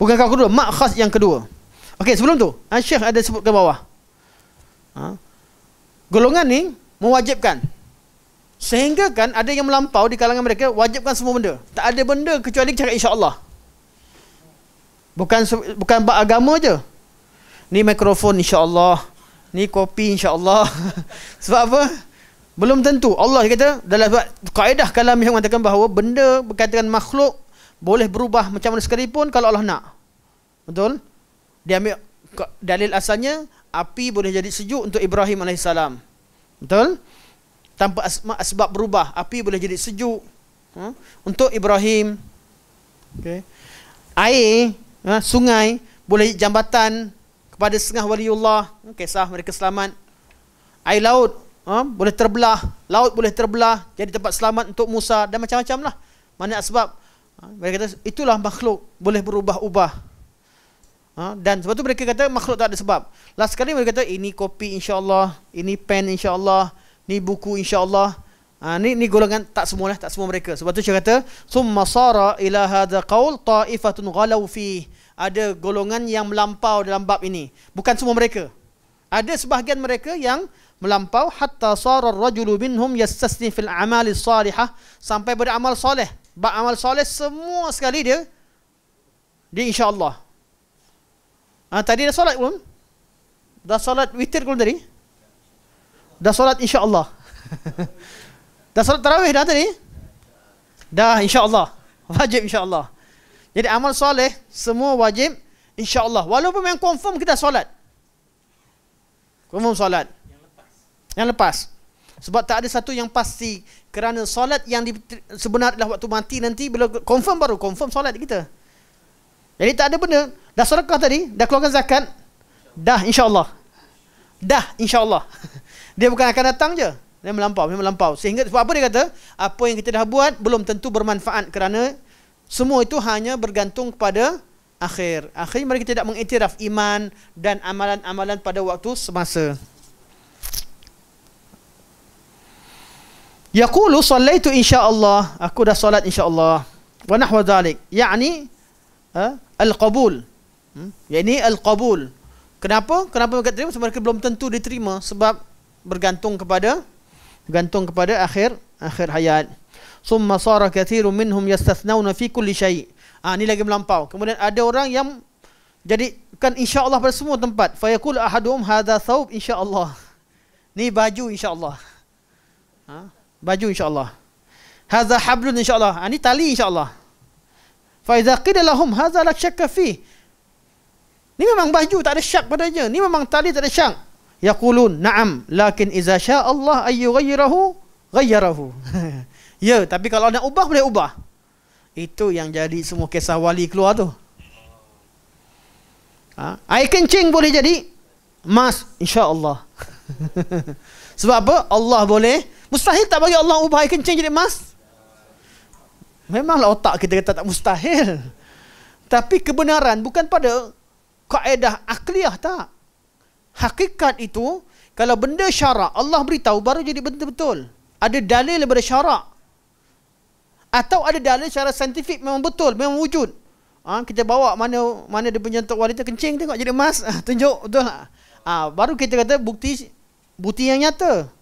Bukan kau kedua, mak khas yang kedua. Okey, sebelum tu, ah, Syekh ada sebut ke bawah. Ha? Golongan ni mewajibkan. Sehingga kan ada yang melampau di kalangan mereka wajibkan semua benda. Tak ada benda kecuali cara insya-Allah. Bukan bukan bab agama je. Ni mikrofon insya-Allah. Ni kopi insya-Allah. Sebab apa? Belum tentu. Allah kata dalam kaedah kalau misalnya mengatakan bahawa benda berkaitan makhluk boleh berubah macam mana sekalipun kalau Allah nak. Betul? Dia ambil dalil asalnya api boleh jadi sejuk untuk Ibrahim AS. Betul? Tanpa sebab berubah, api boleh jadi sejuk ha, untuk Ibrahim. Okay. Air, ha, sungai, boleh jambatan kepada setengah waliullah. Ha, kisah mereka selamat. Air laut, boleh terbelah. Laut boleh terbelah, jadi tempat selamat untuk Musa dan macam-macam lah. Mana sebab? Mereka kata, itulah makhluk, boleh berubah-ubah. Ha? Dan sebab tu mereka kata makhluk tak ada sebab. Last kali mereka kata ini kopi insyaallah, ini pen insyaallah, allah ni buku insyaallah, Ha, ni ni golongan tak semua lah, tak semua mereka. Sebab tu saya kata summa sara ila hadha qaul ta'ifatun ghalaw fi ada golongan yang melampau dalam bab ini. Bukan semua mereka. Ada sebahagian mereka yang melampau hatta sara ar-rajulu minhum yastasni fil amali salihah sampai beramal soleh. Bab amal soleh semua sekali dia dia insyaallah. Ah, tadi dah solat belum? Dah solat witir belum tadi? Dah solat insya-Allah. dah solat tarawih dah tadi? Dah insya-Allah. Wajib insya-Allah. Jadi amal soleh semua wajib insya-Allah. Walaupun yang confirm kita solat. Confirm solat. Yang lepas. Yang lepas. Sebab tak ada satu yang pasti kerana solat yang sebenarnya waktu mati nanti bila confirm baru confirm solat kita. Jadi tak ada benda Dah sedekah tadi, dah keluarkan zakat, dah insya-Allah. Dah insya-Allah. Dia bukan akan datang je. Dia melampau, dia melampau. Sehingga sebab apa dia kata? Apa yang kita dah buat belum tentu bermanfaat kerana semua itu hanya bergantung kepada akhir. Akhir mereka tidak mengiktiraf iman dan amalan-amalan pada waktu semasa. Yaqulu sallaitu insya-Allah. Aku dah solat insya-Allah. Wa nahwa dhalik. Yani ha? al-qabul. Hmm? Yang ini al-qabul. Kenapa? Kenapa mereka terima? Sebab mereka belum tentu diterima sebab bergantung kepada gantung kepada akhir akhir hayat. Summa sara kathirun minhum yastathnauna fi kulli syai. Ah ini lagi melampau. Kemudian ada orang yang jadi kan insya-Allah pada semua tempat. Fa yaqul ahadum hadha thawb insya-Allah. Ni baju insya-Allah. Ha? Baju insya-Allah. Hadha hablun insya-Allah. Ah ini tali insya-Allah. Fa idza qila lahum hadha lak syakka fihi. Ni memang baju tak ada syak padanya. Ni memang tali tak ada syak. Yaqulun na'am lakin iza syaa Allah ayyughayyirahu ghayyarahu. ya, tapi kalau nak ubah boleh ubah. Itu yang jadi semua kisah wali keluar tu. Ha? Air kencing boleh jadi mas, insya-Allah. Sebab apa? Allah boleh. Mustahil tak bagi Allah ubah air kencing jadi emas? Memanglah otak kita kata tak mustahil. Tapi kebenaran bukan pada kaedah akliah tak. Hakikat itu, kalau benda syarak, Allah beritahu baru jadi betul-betul. Ada dalil daripada syarak. Atau ada dalil secara saintifik memang betul, memang wujud. Ha, kita bawa mana mana dia punya untuk wanita kencing tengok jadi emas ha, tunjuk betul tak ha, baru kita kata bukti bukti yang nyata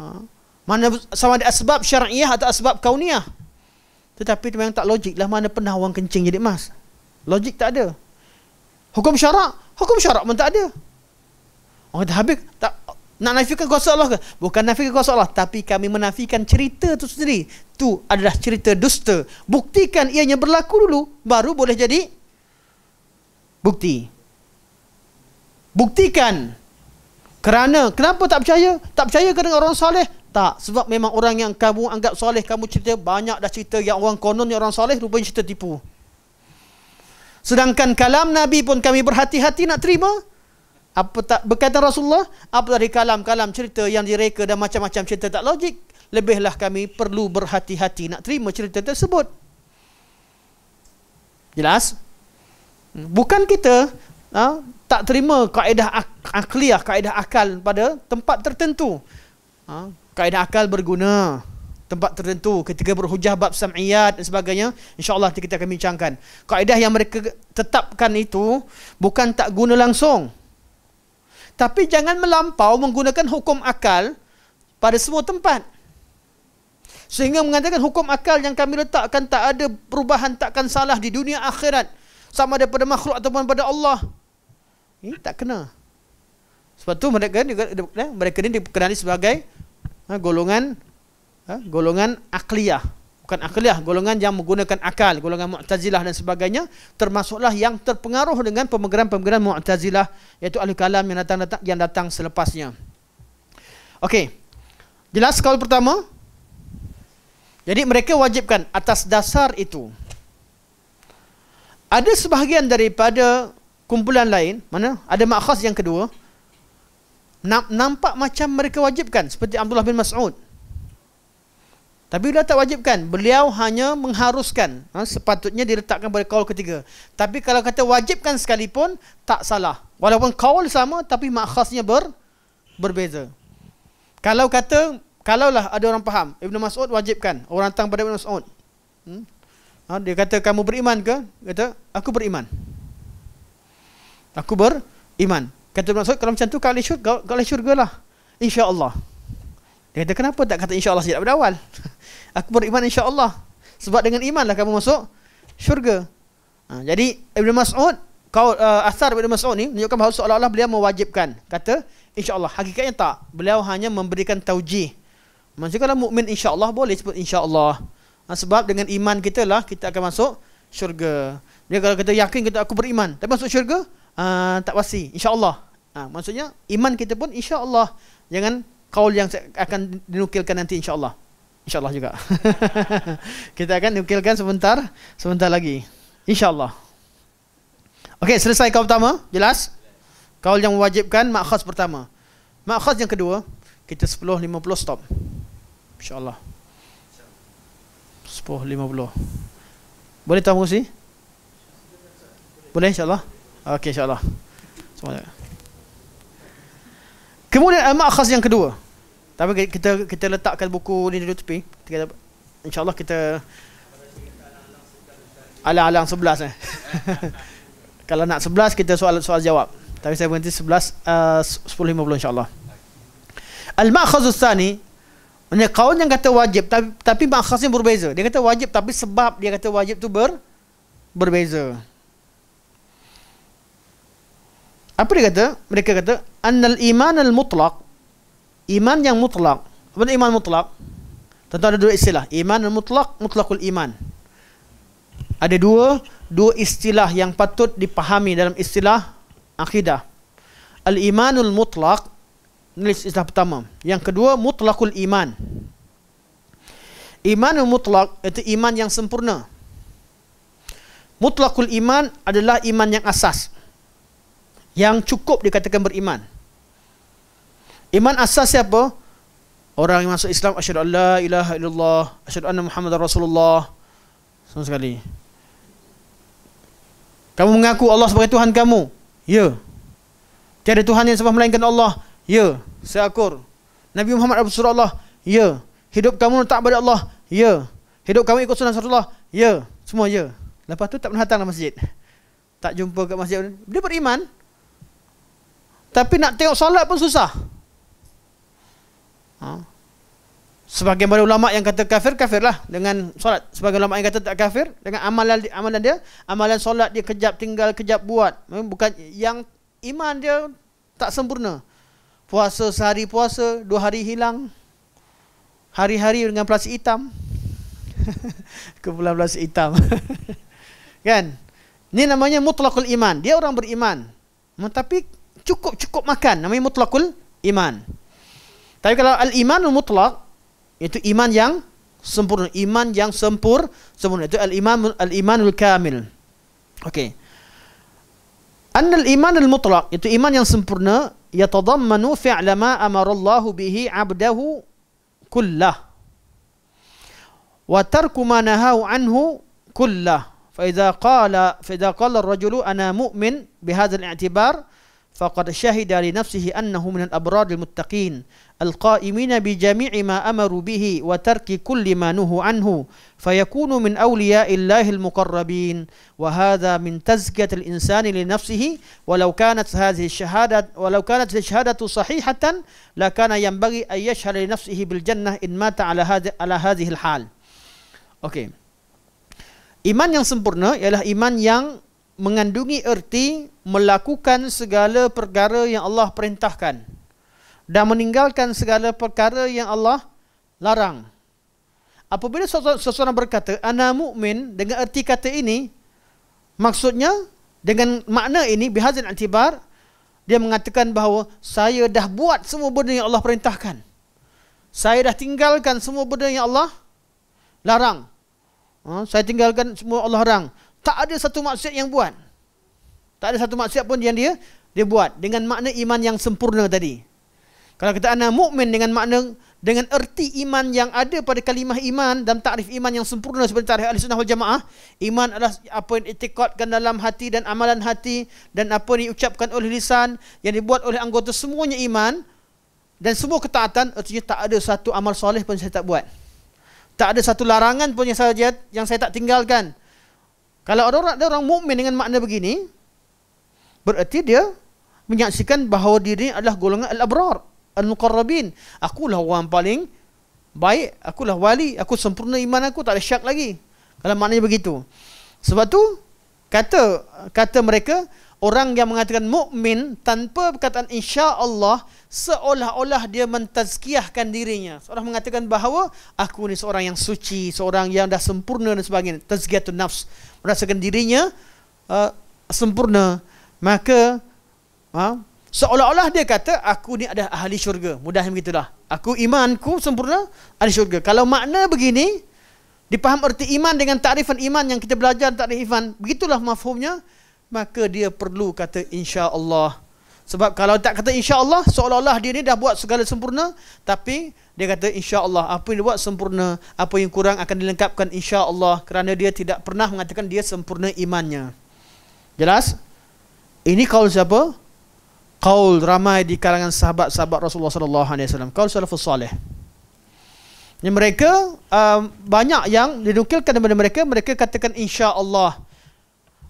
ha, mana sama ada sebab syar'iah atau sebab kauniah tetapi memang tak logik lah mana pernah orang kencing jadi emas logik tak ada Hukum syarak? Hukum syarak pun tak ada. Orang kata habis tak nak nafikan kuasa Allah ke? Bukan nafikan kuasa Allah, tapi kami menafikan cerita tu sendiri. Tu adalah cerita dusta. Buktikan ianya berlaku dulu baru boleh jadi bukti. Buktikan kerana kenapa tak percaya? Tak percaya ke dengan orang soleh? Tak. Sebab memang orang yang kamu anggap soleh, kamu cerita banyak dah cerita yang orang konon yang orang soleh rupanya cerita tipu. Sedangkan kalam Nabi pun kami berhati-hati nak terima. Apa tak berkaitan Rasulullah? Apa dari kalam-kalam cerita yang direka dan macam-macam cerita tak logik? Lebihlah kami perlu berhati-hati nak terima cerita tersebut. Jelas? Bukan kita ha, tak terima kaedah ak- akliah, kaedah akal pada tempat tertentu. Ha, kaedah akal berguna tempat tertentu ketika berhujah bab sam'iyat dan sebagainya insyaallah nanti kita akan bincangkan kaedah yang mereka tetapkan itu bukan tak guna langsung tapi jangan melampau menggunakan hukum akal pada semua tempat sehingga mengatakan hukum akal yang kami letakkan tak ada perubahan takkan salah di dunia akhirat sama daripada makhluk ataupun pada Allah ini eh, tak kena sebab tu mereka mereka ini dikenali sebagai ha, golongan ha? golongan akliyah bukan akliyah golongan yang menggunakan akal golongan mu'tazilah dan sebagainya termasuklah yang terpengaruh dengan pemikiran-pemikiran mu'tazilah iaitu ahli kalam yang datang, datang yang datang selepasnya okey jelas kalau pertama jadi mereka wajibkan atas dasar itu ada sebahagian daripada kumpulan lain mana ada makhas yang kedua nampak macam mereka wajibkan seperti Abdullah bin Mas'ud tapi beliau tak wajibkan. Beliau hanya mengharuskan. Ha? Sepatutnya diletakkan pada kaul ketiga. Tapi kalau kata wajibkan sekalipun, tak salah. Walaupun kaul sama, tapi makhasnya ber, berbeza. Kalau kata, kalaulah ada orang faham. Ibn Mas'ud wajibkan. Orang datang pada Ibn Mas'ud. Hmm? Ha? Dia kata, kamu beriman ke? kata, aku beriman. Aku beriman. Kata Ibn Mas'ud, kalau macam tu, kau syurga, kau syurga lah. InsyaAllah. Dia kata, kenapa tak kata insyaAllah sejak pada awal? aku beriman insya-Allah. Sebab dengan imanlah kamu masuk syurga. Ha, jadi Ibn Mas'ud kau uh, asar Ibn Mas'ud ni menunjukkan bahawa seolah-olah beliau mewajibkan kata insya-Allah. Hakikatnya tak. Beliau hanya memberikan taujih. Maksudnya kalau mukmin insya-Allah boleh sebut insya-Allah. Ha, sebab dengan iman kita lah kita akan masuk syurga. Dia kalau kita yakin kita aku beriman tapi masuk syurga uh, tak pasti insya-Allah. Ha, maksudnya iman kita pun insya-Allah jangan kaul yang akan dinukilkan nanti insya-Allah insyaallah juga. kita akan nukilkan sebentar sebentar lagi. Insyaallah. Okey, selesai kaul pertama, jelas? Kaul yang mewajibkan makhaj pertama. Makhaj yang kedua, kita 10 50 stop. Insyaallah. 10 50. Boleh tahu mengusi? Boleh insyaallah. Okey, insyaallah. Semoga. Kemudian eh, makhaj yang kedua, tapi kita kita letakkan buku ni dulu tepi. Kita insya-Allah kita ala alang 11 eh. Kalau nak 11 kita soal soal jawab. Tapi saya berhenti 11 uh, 10.50 insya-Allah. Al-ma'khaz ats-tsani ni kaun yang kata wajib tapi tapi makhazin berbeza. Dia kata wajib tapi sebab dia kata wajib tu ber berbeza. Apa dia kata? Mereka kata annal iman al-mutlaq iman yang mutlak. Apa iman mutlak? Tentu ada dua istilah. Iman dan mutlak, mutlakul iman. Ada dua, dua istilah yang patut dipahami dalam istilah akidah. Al-imanul mutlak, nulis istilah pertama. Yang kedua, mutlakul iman. Imanul mutlak, itu iman yang sempurna. Mutlakul iman adalah iman yang asas. Yang cukup dikatakan beriman. Iman asas siapa? Orang yang masuk Islam asyhadu alla ilaha illallah, asyhadu anna Muhammadar Rasulullah. semua sekali. Kamu mengaku Allah sebagai Tuhan kamu? Ya. Tiada Tuhan yang sembah melainkan Allah. Ya, saya akur. Nabi Muhammad Abu Surah Ya. Hidup kamu tak pada Allah. Ya. Hidup kamu ikut sunnah Rasulullah. Ya. Semua ya. Lepas tu tak pernah datanglah masjid. Tak jumpa kat masjid. Dia beriman. Tapi nak tengok solat pun susah. Ha. Sebagian para ulama yang kata kafir kafirlah dengan solat. Sebagai ulama yang kata tak kafir dengan amalan amalan dia, amalan solat dia kejap tinggal kejap buat. Bukan yang iman dia tak sempurna. Puasa sehari puasa, dua hari hilang. Hari-hari dengan plastik hitam. Kepulan plastik hitam. kan? Ini namanya mutlakul iman. Dia orang beriman. Tapi cukup-cukup makan. Namanya mutlakul Iman. Tapi kalau al-imanul mutlak itu iman yang sempurna, iman yang sempur, sempurna itu al-iman al-imanul kamil. Oke. Okay. أن الإيمان المطلق itu iman yang sempurna يتضمن فعل ما أمر الله به عبده كله وترك ما نهاه عنه كله فإذا قال فإذا قال الرجل أنا مؤمن بهذا الاعتبار فقد شهد لنفسه أنه من الأبرار المتقين القائمين بجميع ما أمروا به وترك كل ما نهوا عنه فيكون من أولياء الله المقربين وهذا من تزكية الإنسان لنفسه ولو كانت هذه الشهادة ولو كانت الشهادة صحيحة لكان ينبغي أن يشهد لنفسه بالجنة إن مات على على هذه الحال. Okay. Iman yang sempurna ialah iman yang mengandungi erti melakukan segala perkara yang Allah perintahkan dan meninggalkan segala perkara yang Allah larang. Apabila seseorang berkata ana mukmin dengan erti kata ini maksudnya dengan makna ini bihazin antibar dia mengatakan bahawa saya dah buat semua benda yang Allah perintahkan. Saya dah tinggalkan semua benda yang Allah larang. Ha, saya tinggalkan semua Allah larang. Tak ada satu maksiat yang buat. Tak ada satu maksiat pun yang dia dia buat dengan makna iman yang sempurna tadi. Kalau kita ana mukmin dengan makna dengan erti iman yang ada pada kalimah iman dan takrif iman yang sempurna seperti tarikh ahli sunnah wal jamaah. Iman adalah apa yang itikadkan dalam hati dan amalan hati dan apa yang diucapkan oleh lisan yang dibuat oleh anggota semuanya iman dan semua ketaatan artinya tak ada satu amal soleh pun yang saya tak buat. Tak ada satu larangan pun yang saya yang saya tak tinggalkan. Kalau orang-orang ada orang mukmin dengan makna begini bererti dia menyaksikan bahawa diri adalah golongan al-abrar al-muqarrabin. Akulah orang paling baik, akulah wali, aku sempurna iman aku, tak ada syak lagi. Kalau maknanya begitu. Sebab tu kata kata mereka orang yang mengatakan mukmin tanpa perkataan insya-Allah seolah-olah dia mentazkiahkan dirinya. Seorang mengatakan bahawa aku ni seorang yang suci, seorang yang dah sempurna dan sebagainya. Tazkiyatun nafs, merasakan dirinya uh, sempurna. Maka uh, Seolah-olah dia kata aku ni ada ahli syurga. Mudah macam itulah. Aku imanku sempurna ahli syurga. Kalau makna begini, dipaham erti iman dengan takrifan iman yang kita belajar takrif iman. Begitulah mafhumnya. Maka dia perlu kata insya-Allah. Sebab kalau tak kata insya-Allah, seolah-olah dia ni dah buat segala sempurna, tapi dia kata insya-Allah apa yang dia buat sempurna, apa yang kurang akan dilengkapkan insya-Allah kerana dia tidak pernah mengatakan dia sempurna imannya. Jelas? Ini kaul siapa? kaul ramai di kalangan sahabat-sahabat Rasulullah sallallahu alaihi wasallam, kaul salafus salih. Ini mereka um, banyak yang didukilkan daripada mereka, mereka katakan insya-Allah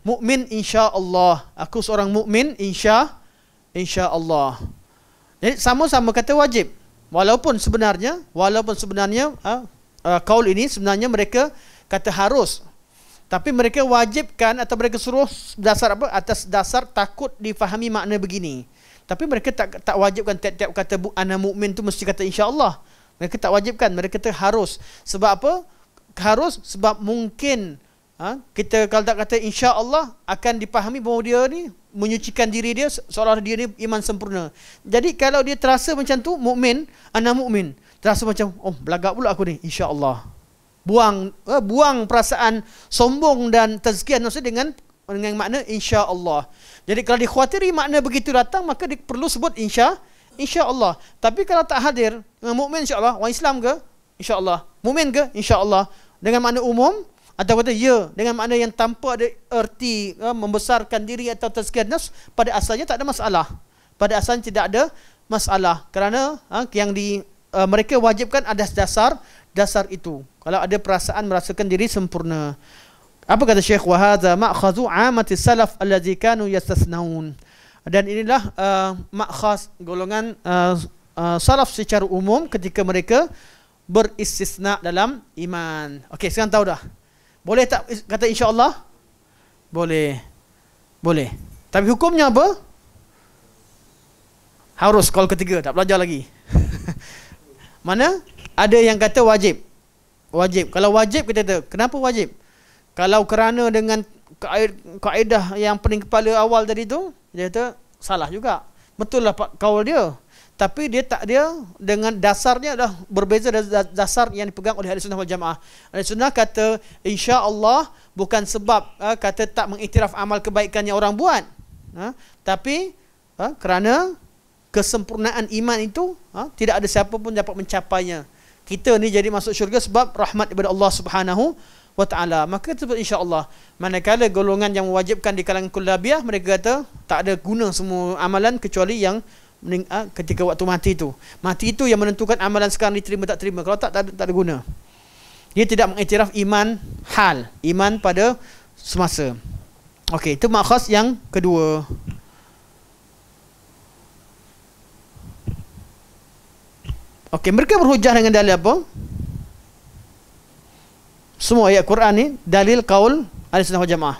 mukmin insya-Allah, aku seorang mukmin insya insya-Allah. Jadi sama-sama kata wajib. Walaupun sebenarnya, walaupun sebenarnya ha, uh, uh, kaul ini sebenarnya mereka kata harus tapi mereka wajibkan atau mereka suruh dasar apa atas dasar takut difahami makna begini tapi mereka tak tak wajibkan tiap-tiap kata bu ana mukmin tu mesti kata insya-Allah. Mereka tak wajibkan, mereka kata harus. Sebab apa? Harus sebab mungkin ha, kita kalau tak kata insya-Allah akan dipahami bahawa dia ni menyucikan diri dia seolah dia ni iman sempurna. Jadi kalau dia terasa macam tu mukmin, ana mukmin, terasa macam oh belagak pula aku ni insya-Allah. Buang eh, buang perasaan sombong dan tazkiyah nafsu dengan dengan makna insya-Allah. Jadi kalau dikhawatiri makna begitu datang maka dia perlu sebut insya insya-Allah. Tapi kalau tak hadir, dengan mukmin insya-Allah, orang Islam ke? Insya-Allah. Mukmin ke? Insya-Allah. Dengan makna umum atau kata ya dengan makna yang tanpa ada erti eh, membesarkan diri atau tazkiyah pada asalnya tak ada masalah. Pada asalnya tidak ada masalah kerana eh, yang di eh, mereka wajibkan ada dasar dasar itu. Kalau ada perasaan merasakan diri sempurna. Apa kata Syekh wahaza ma'khazu 'amati salaf allazi kanu yastasnaun. Dan inilah uh, makhaz golongan uh, uh, salaf secara umum ketika mereka beristisna dalam iman. Okey, sekarang tahu dah. Boleh tak kata insya-Allah? Boleh. Boleh. Tapi hukumnya apa? Harus kalau ketiga tak belajar lagi. Mana? Ada yang kata wajib. Wajib. Kalau wajib kita kata kenapa wajib? Kalau kerana dengan kaedah yang pening kepala awal tadi tu, dia kata salah juga. Betul lah kawal dia. Tapi dia tak dia dengan dasarnya dah berbeza dari dasar yang dipegang oleh ahli sunnah wal jamaah. Ahli sunnah kata insya Allah bukan sebab ha, kata tak mengiktiraf amal kebaikan yang orang buat. Uh, tapi uh, kerana kesempurnaan iman itu uh, tidak ada siapa pun dapat mencapainya. Kita ni jadi masuk syurga sebab rahmat daripada Allah subhanahu wa ta'ala maka tersebut insya-Allah manakala golongan yang mewajibkan di kalangan kullabiah mereka kata tak ada guna semua amalan kecuali yang ah, ketika waktu mati itu mati itu yang menentukan amalan sekarang diterima tak terima kalau tak tak ada, tak ada guna dia tidak mengiktiraf iman hal iman pada semasa okey itu makhas yang kedua okey mereka berhujah dengan dalil apa semua ayat Quran ni dalil kaul ahli sunnah jamaah.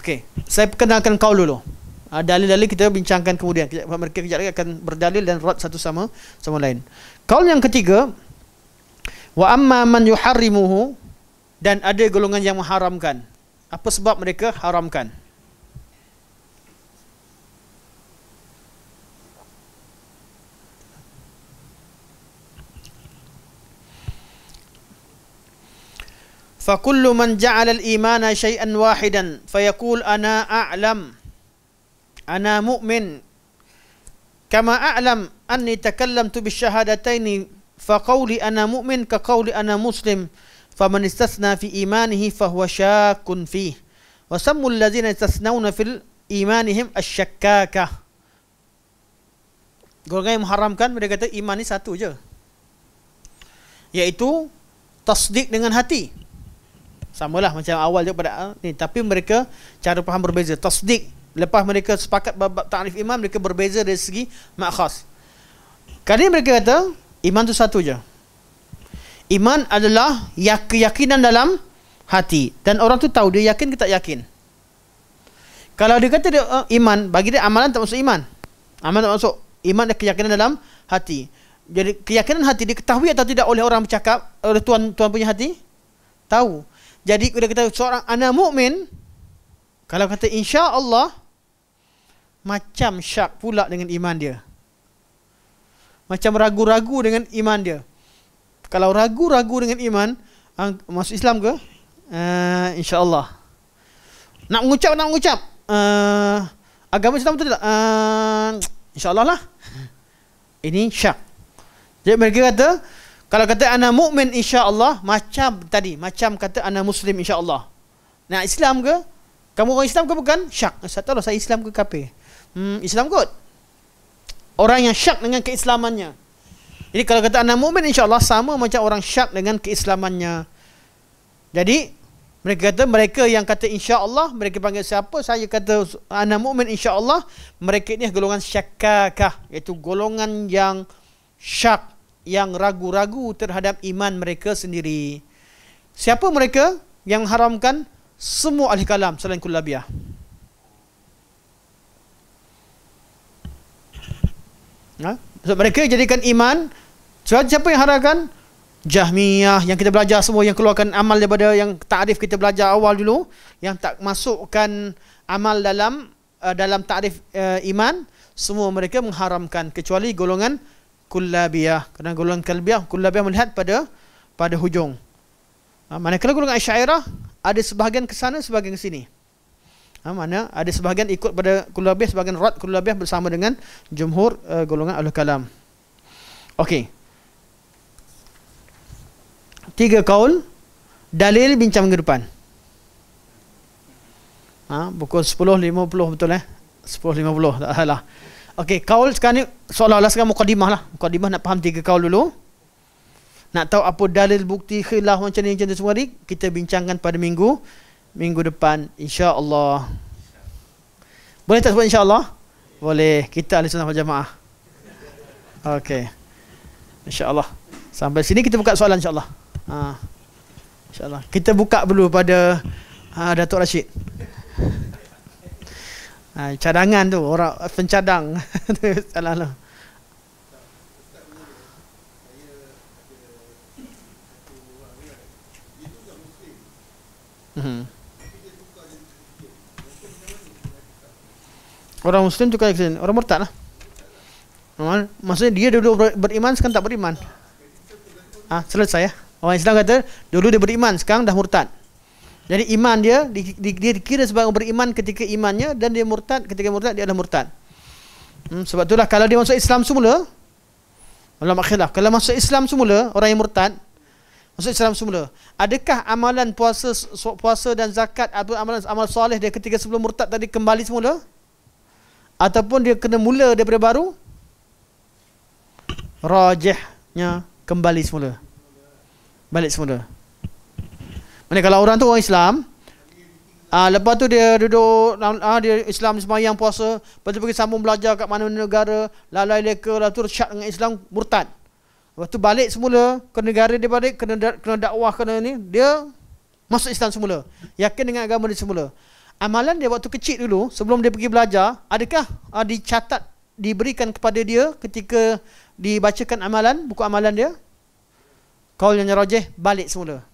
Okey, saya perkenalkan kaul dulu. Ah, dalil-dalil kita bincangkan kemudian. Mereka kejap lagi akan berdalil dan rot satu sama sama lain. Kaul yang ketiga, wa amma man yuharrimuhu dan ada golongan yang mengharamkan. Apa sebab mereka haramkan? فكل من جعل الإيمان شيئا واحدا فيقول أنا أعلم أنا مؤمن كما أعلم أني تكلمت بالشهادتين فقولي أنا مؤمن كقولي أنا مسلم فمن استثنى في إيمانه فهو شاك فيه وسموا الذين يستثنون في إيمانهم الشكاكة Golongan yang mengharamkan mereka kata iman ni satu je. Iaitu tasdik dengan hati. Sama lah macam awal juga pada ah, ni. Tapi mereka cara paham berbeza. Tasdik. Lepas mereka sepakat bab ta'rif imam, mereka berbeza dari segi makhas. Kali mereka kata, iman tu satu je. Iman adalah keyakinan dalam hati. Dan orang tu tahu dia yakin ke tak yakin. Kalau dia kata dia uh, iman, bagi dia amalan tak masuk iman. Amalan tak masuk. Iman adalah keyakinan dalam hati. Jadi keyakinan hati diketahui atau tidak oleh orang bercakap, oleh tuan, tuan punya hati? Tahu. Jadi kita seorang anak mukmin kalau kata insya-Allah macam syak pula dengan iman dia. Macam ragu-ragu dengan iman dia. Kalau ragu-ragu dengan iman masuk Islam ke? Uh, insya-Allah. Nak mengucap nak mengucap. Uh, agama Islam tu tidak? Uh, eh, insya-Allah lah. Ini syak. Jadi mereka kata kalau kata ana mukmin insya-Allah macam tadi, macam kata ana muslim insya-Allah. Nak Islam ke? Kamu orang Islam ke bukan? Syak. Saya tahu saya Islam ke kafir. Hmm, Islam kot. Orang yang syak dengan keislamannya. Jadi kalau kata ana mukmin insya-Allah sama macam orang syak dengan keislamannya. Jadi mereka kata mereka yang kata insya-Allah mereka panggil siapa? Saya kata ana mukmin insya-Allah mereka ni golongan syakakah iaitu golongan yang syak yang ragu-ragu terhadap iman mereka sendiri. Siapa mereka yang haramkan semua ahli kalam selain kullabiyah? Ha? So, mereka jadikan iman so, siapa yang haramkan? Jahmiyah yang kita belajar semua yang keluarkan amal daripada yang takrif kita belajar awal dulu yang tak masukkan amal dalam uh, dalam takrif uh, eh, iman semua mereka mengharamkan kecuali golongan kullabiyah kerana golongan kalbiyah kullabiyah melihat pada pada hujung ha, kalau golongan asyairah ada sebahagian ke sana sebahagian ke sini ha, mana ada sebahagian ikut pada kullabiyah sebahagian rad kullabiyah bersama dengan jumhur uh, golongan ahli kalam okey tiga kaul dalil bincang ke depan ha, pukul 10.50 betul eh 10.50 tak salah Okey, kaul sekarang ni seolah-olah sekarang mukadimah lah. Mukadimah nak faham tiga kaul dulu. Nak tahu apa dalil bukti khilaf macam ni macam tu semua ni, kita bincangkan pada minggu minggu depan insya-Allah. Boleh tak sebut insya-Allah? Boleh. Kita ahli sunnah jamaah. Okey. Insya-Allah. Sampai sini kita buka soalan insya-Allah. Ha. Insya-Allah. Kita buka dulu pada ha, Datuk Rashid. Ha, cadangan tu orang pencadang tu salah lah. Hmm. Orang Muslim juga Kristian. Orang murtad lah. Maksudnya dia dulu beriman sekarang tak beriman. Ah ha, selesai ya. Orang Islam kata dulu dia beriman sekarang dah murtad. Jadi iman dia dia dikira sebagai orang beriman ketika imannya dan dia murtad ketika murtad dia adalah murtad. Hmm, sebab itulah kalau dia masuk Islam semula Allah akhirah kalau masuk Islam semula orang yang murtad masuk Islam semula adakah amalan puasa puasa dan zakat atau amalan amal soleh dia ketika sebelum murtad tadi kembali semula ataupun dia kena mula daripada baru rajihnya kembali semula balik semula mana kalau orang tu orang Islam, ah ha, lepas tu dia duduk ah ha, dia Islam sembahyang puasa, lepas tu pergi sambung belajar kat mana-mana negara, lalai leka, lalu tu syak dengan Islam murtad. Lepas tu balik semula ke negara dia balik kena da- kena dakwah kena ni, dia masuk Islam semula. Yakin dengan agama dia semula. Amalan dia waktu kecil dulu sebelum dia pergi belajar, adakah ha, dicatat diberikan kepada dia ketika dibacakan amalan buku amalan dia? Kau yang rajih balik semula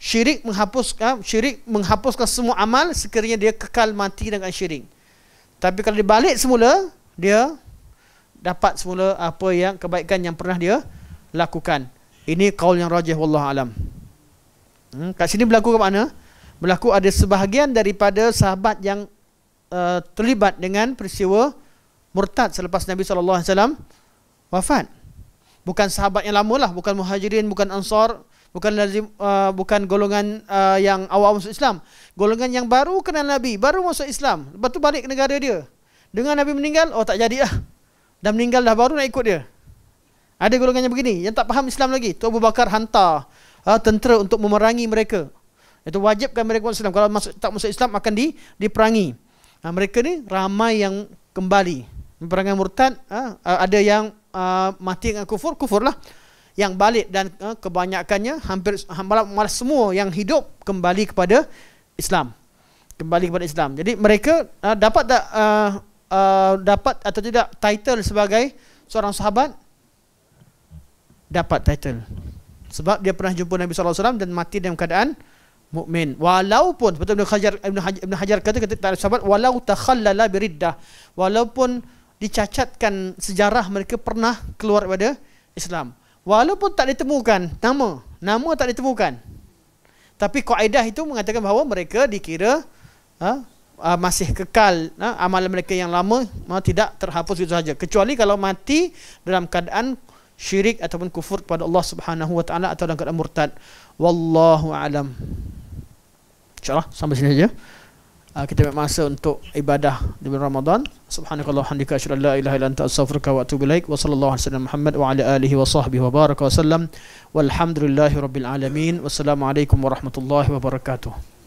syirik menghapuskan ah, syirik menghapuskan semua amal sekiranya dia kekal mati dengan syirik. Tapi kalau dibalik semula, dia dapat semula apa yang kebaikan yang pernah dia lakukan. Ini kaul yang rajih wallahu alam. Hmm, kat sini berlaku ke mana? Berlaku ada sebahagian daripada sahabat yang uh, terlibat dengan peristiwa murtad selepas Nabi saw. alaihi wafat. Bukan sahabat yang lamalah, bukan muhajirin, bukan ansar, bukan lazim uh, bukan golongan uh, yang awal masuk Islam golongan yang baru kenal nabi baru masuk Islam lepas tu balik ke negara dia dengan nabi meninggal oh tak jadi lah. dah meninggal dah baru nak ikut dia ada golongan yang begini yang tak faham Islam lagi tu Abu Bakar hantar uh, tentera untuk memerangi mereka itu wajibkan mereka masuk Islam kalau masuk, tak masuk Islam akan di diperangi nah, uh, mereka ni ramai yang kembali perangai murtad uh, uh, ada yang uh, mati dengan kufur kufur lah yang balik dan uh, kebanyakannya hampir ha, malah semua yang hidup kembali kepada Islam kembali kepada Islam. Jadi mereka uh, dapat tak uh, uh, dapat atau tidak title sebagai seorang sahabat? Dapat title. Sebab dia pernah jumpa Nabi sallallahu alaihi wasallam dan mati dalam keadaan mukmin. Walaupun betul Ibnu Hajar Ibnu Hajar kata kata tak sahabat walau takhallala biriddah. Walaupun dicacatkan sejarah mereka pernah keluar pada Islam walaupun tak ditemukan nama, nama tak ditemukan. Tapi kaedah itu mengatakan bahawa mereka dikira ha, ah, masih kekal ha, amalan mereka yang lama ha, tidak terhapus itu saja. Kecuali kalau mati dalam keadaan syirik ataupun kufur kepada Allah Subhanahu wa taala atau dalam keadaan murtad. Wallahu alam. Insyaallah sampai sini saja uh, kita ambil masa untuk ibadah di bulan Ramadan. Subhanakallah hamdika asyhadu an la ilaha illa anta astaghfiruka wa atubu ilaik. Wa sallallahu alaihi wasallam Muhammad wa ala alihi wa sahbihi wa baraka wa Walhamdulillahirabbil alamin. Wassalamu alaikum warahmatullahi wabarakatuh.